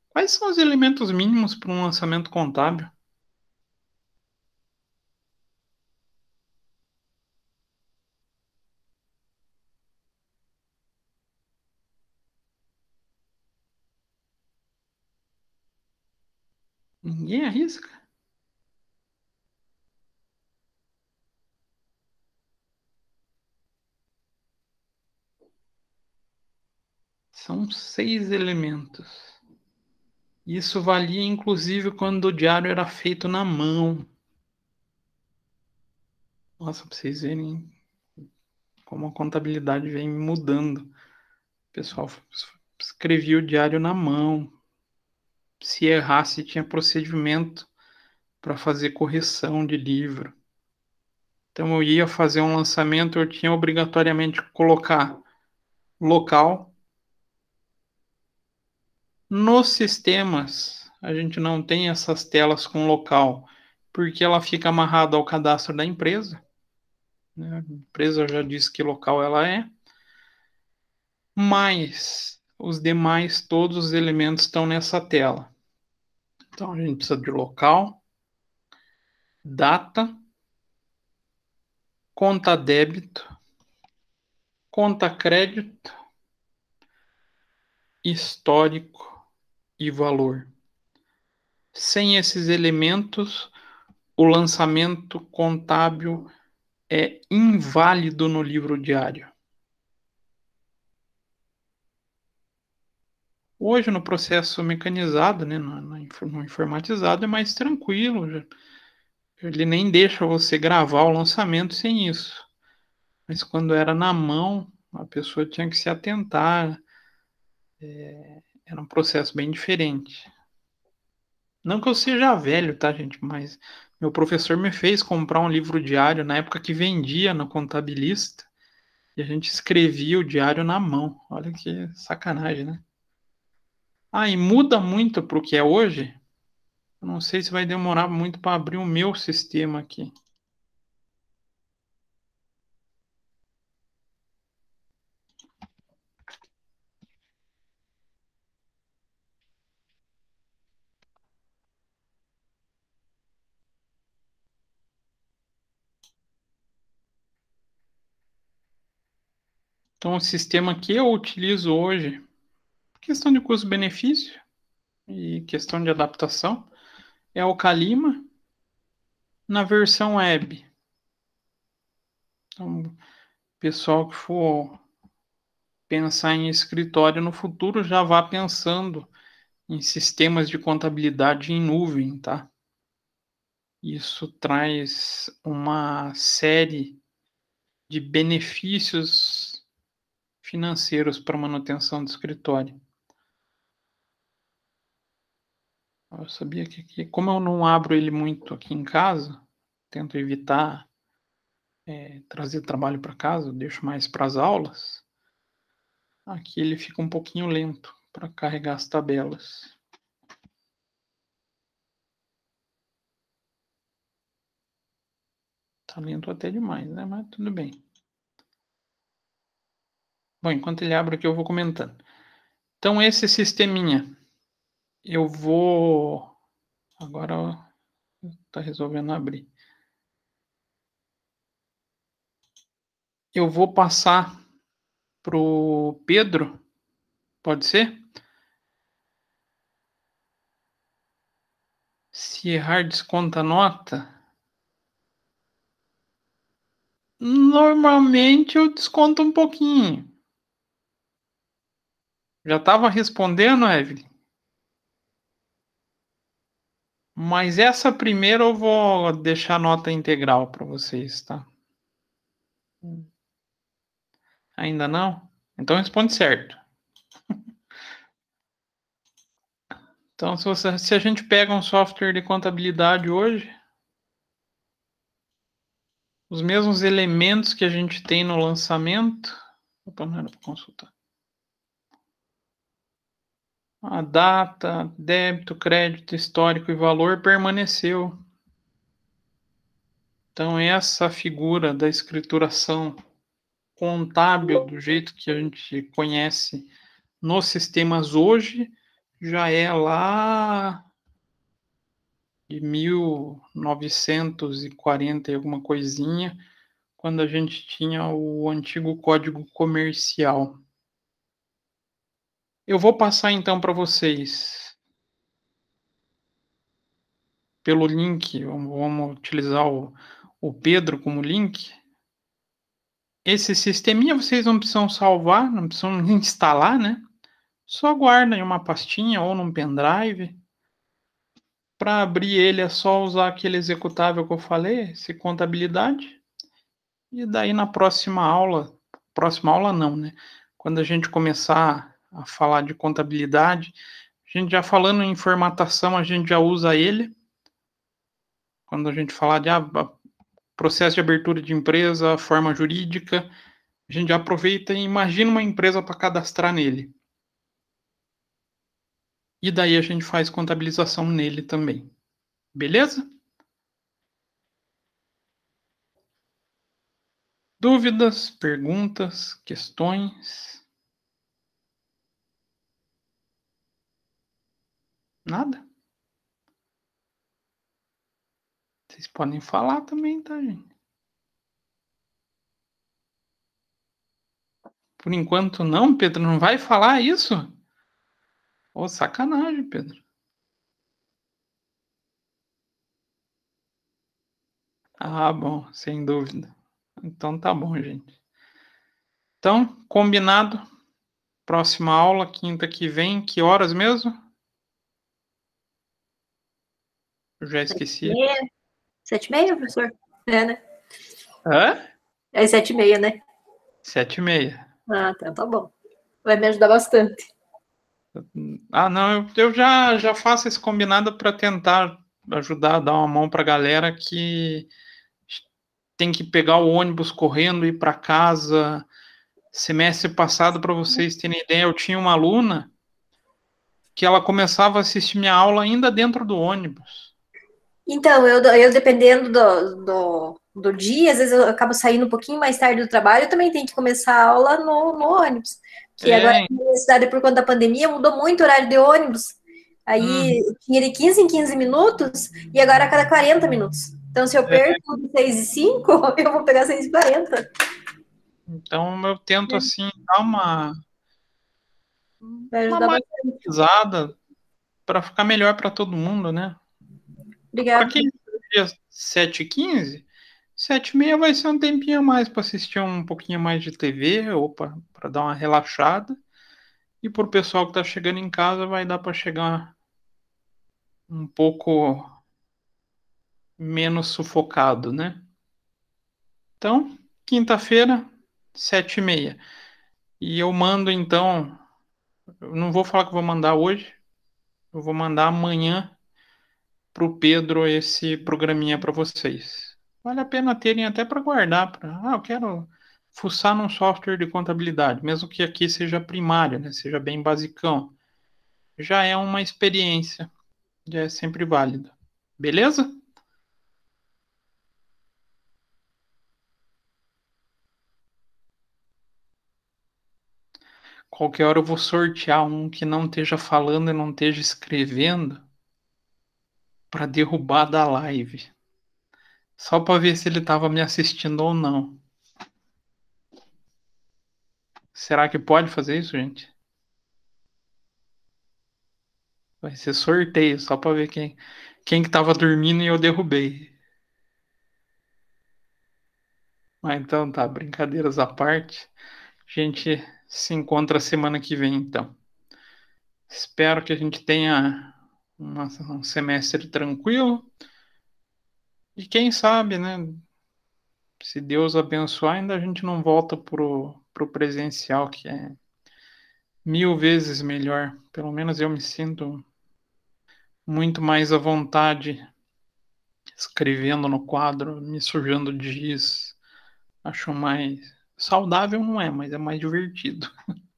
Quais são os elementos mínimos para um lançamento contábil? Ninguém arrisca. São seis elementos. Isso valia inclusive quando o diário era feito na mão. Nossa, para vocês verem como a contabilidade vem mudando. O pessoal escrevia o diário na mão, se errasse, tinha procedimento para fazer correção de livro. Então eu ia fazer um lançamento, eu tinha obrigatoriamente que colocar local. Nos sistemas, a gente não tem essas telas com local, porque ela fica amarrada ao cadastro da empresa. Né? A empresa já disse que local ela é. Mas os demais, todos os elementos estão nessa tela. Então, a gente precisa de local, data, conta débito, conta crédito, histórico e valor. Sem esses elementos, o lançamento contábil é inválido no livro diário. Hoje, no processo mecanizado, né, no, no informatizado, é mais tranquilo. Já, ele nem deixa você gravar o lançamento sem isso. Mas quando era na mão, a pessoa tinha que se atentar. É, era um processo bem diferente. Não que eu seja velho, tá, gente? Mas meu professor me fez comprar um livro diário na época que vendia no contabilista. E a gente escrevia o diário na mão. Olha que sacanagem, né? Ah, e muda muito para o que é hoje? Não sei se vai demorar muito para abrir o meu sistema aqui. Então, o sistema que eu utilizo hoje Questão de custo-benefício e questão de adaptação é o Kalima na versão web. Então, pessoal que for pensar em escritório no futuro já vá pensando em sistemas de contabilidade em nuvem, tá? Isso traz uma série de benefícios financeiros para manutenção do escritório. Eu sabia que aqui, como eu não abro ele muito aqui em casa, tento evitar é, trazer trabalho para casa, deixo mais para as aulas. Aqui ele fica um pouquinho lento para carregar as tabelas. Tá lento até demais, né? Mas tudo bem. Bom, enquanto ele abre aqui, eu vou comentando. Então, esse sisteminha eu vou. Agora está resolvendo abrir. Eu vou passar para o Pedro. Pode ser? Se errar, desconta a nota. Normalmente eu desconto um pouquinho. Já estava respondendo, Evelyn? Mas essa primeira eu vou deixar a nota integral para vocês, tá? Ainda não? Então responde certo. Então, se, você, se a gente pega um software de contabilidade hoje, os mesmos elementos que a gente tem no lançamento. Opa, não era para consultar. A data, débito, crédito, histórico e valor permaneceu. Então, essa figura da escrituração contábil, do jeito que a gente conhece nos sistemas hoje, já é lá de 1940 e alguma coisinha, quando a gente tinha o antigo Código Comercial. Eu vou passar então para vocês pelo link, vamos utilizar o, o Pedro como link. Esse sisteminha vocês não precisam salvar, não precisam instalar, né? Só guarda em uma pastinha ou num pendrive. Para abrir ele é só usar aquele executável que eu falei, esse contabilidade. E daí na próxima aula, próxima aula não, né? Quando a gente começar a falar de contabilidade. A gente já falando em formatação, a gente já usa ele. Quando a gente falar de ah, processo de abertura de empresa, forma jurídica, a gente já aproveita e imagina uma empresa para cadastrar nele. E daí a gente faz contabilização nele também. Beleza? Dúvidas, perguntas, questões? Nada. Vocês podem falar também, tá, gente? Por enquanto não, Pedro, não vai falar isso? Ô, oh, sacanagem, Pedro. Ah, bom, sem dúvida. Então tá bom, gente. Então, combinado. Próxima aula, quinta que vem, que horas mesmo? Eu já esqueci. Sete e meia, professor? É, né? Hã? É sete e meia, né? Sete e meia. Ah, tá, tá bom. Vai me ajudar bastante. Ah, não, eu, eu já, já faço esse combinado para tentar ajudar, dar uma mão para a galera que tem que pegar o ônibus correndo e ir para casa. Semestre passado, para vocês terem ideia, eu tinha uma aluna que ela começava a assistir minha aula ainda dentro do ônibus. Então, eu, eu dependendo do, do, do, dia, às vezes eu acabo saindo um pouquinho mais tarde do trabalho, eu também tenho que começar a aula no, no ônibus. Que é. agora na por conta da pandemia, mudou muito o horário de ônibus. Aí hum. tinha de 15 em 15 minutos e agora a cada 40 minutos. Então, se eu é. perco é. 6 e 5, eu vou pegar 6 e 40. Então, eu tento, é. assim, dar uma, uma mais pesada para ficar melhor para todo mundo, né? Obrigada. quem dia 7 e 15, 7 e meia vai ser um tempinho a mais para assistir um pouquinho mais de TV, ou para dar uma relaxada. E para o pessoal que está chegando em casa, vai dar para chegar um pouco menos sufocado, né? Então, quinta-feira, sete e meia. E eu mando então, eu não vou falar que vou mandar hoje, eu vou mandar amanhã para o Pedro esse programinha para vocês. Vale a pena terem até para guardar. Pra, ah, eu quero fuçar num software de contabilidade, mesmo que aqui seja primária, né, seja bem basicão. Já é uma experiência, já é sempre válida. Beleza? Qualquer hora eu vou sortear um que não esteja falando e não esteja escrevendo para derrubar da live. Só para ver se ele estava me assistindo ou não. Será que pode fazer isso, gente? Vai ser sorteio, só para ver quem, quem que tava dormindo e eu derrubei. Mas ah, então tá, brincadeiras à parte. A gente se encontra semana que vem, então. Espero que a gente tenha uma, um semestre tranquilo. E quem sabe, né? Se Deus abençoar, ainda a gente não volta pro, pro presencial, que é mil vezes melhor. Pelo menos eu me sinto muito mais à vontade escrevendo no quadro, me sujando de giz. Acho mais saudável, não é, mas é mais divertido.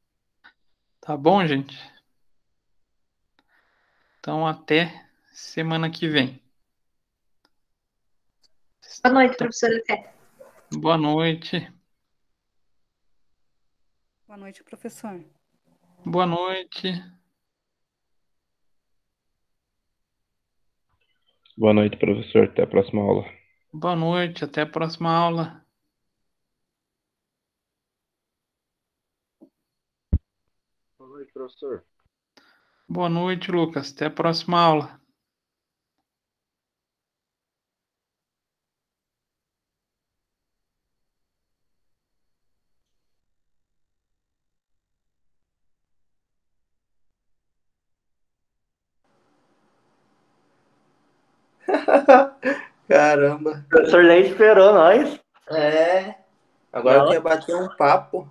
Tá bom, gente? Então, até semana que vem. Boa noite, tá. professor Boa noite. Boa noite, professor. Boa noite. Boa noite, professor. Até a próxima aula. Boa noite, até a próxima aula. Boa noite, professor. Boa noite, Lucas. Até a próxima aula. Caramba. O professor Leite esperou nós. É. Agora Não. eu queria bater um papo.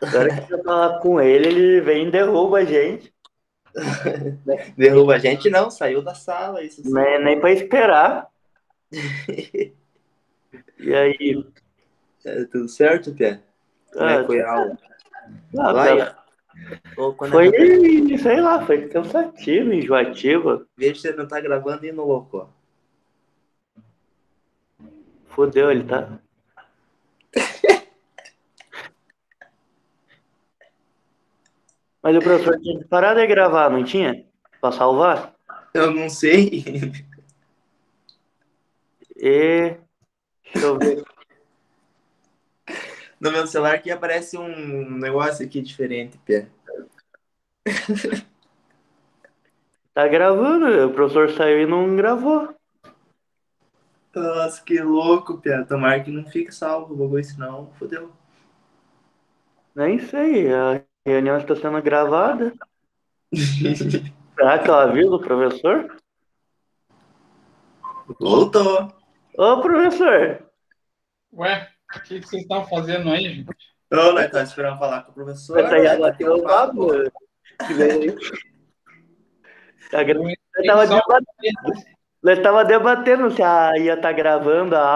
Agora que eu falar com ele, ele vem e derruba a gente. Derruba a gente não, saiu da sala. Isso nem, nem pra esperar. e aí? É, tudo certo, Pia? É ah, foi a aula? É foi, é sei lá, foi cansativo, enjoativa. Veja se você não tá gravando e não louco. Fudeu, ele tá. Mas o professor tinha que parar de gravar, não tinha? Para salvar? Eu não sei. E. Deixa eu ver. No meu celular aqui aparece um negócio aqui diferente, Pé. Tá gravando, o professor saiu e não gravou. Nossa, que louco, Pia. Tomara que não fique salvo o bagulho, senão fodeu. Nem sei. A reunião está sendo gravada. Será que ela avisa o professor? Voltou. Ô, professor! Ué, o que vocês estão fazendo aí, gente? Não, né? Tá esperando falar com o professor. Essa aí ela né? debatendo. Tá nós estava debatendo se a ia tá gravando a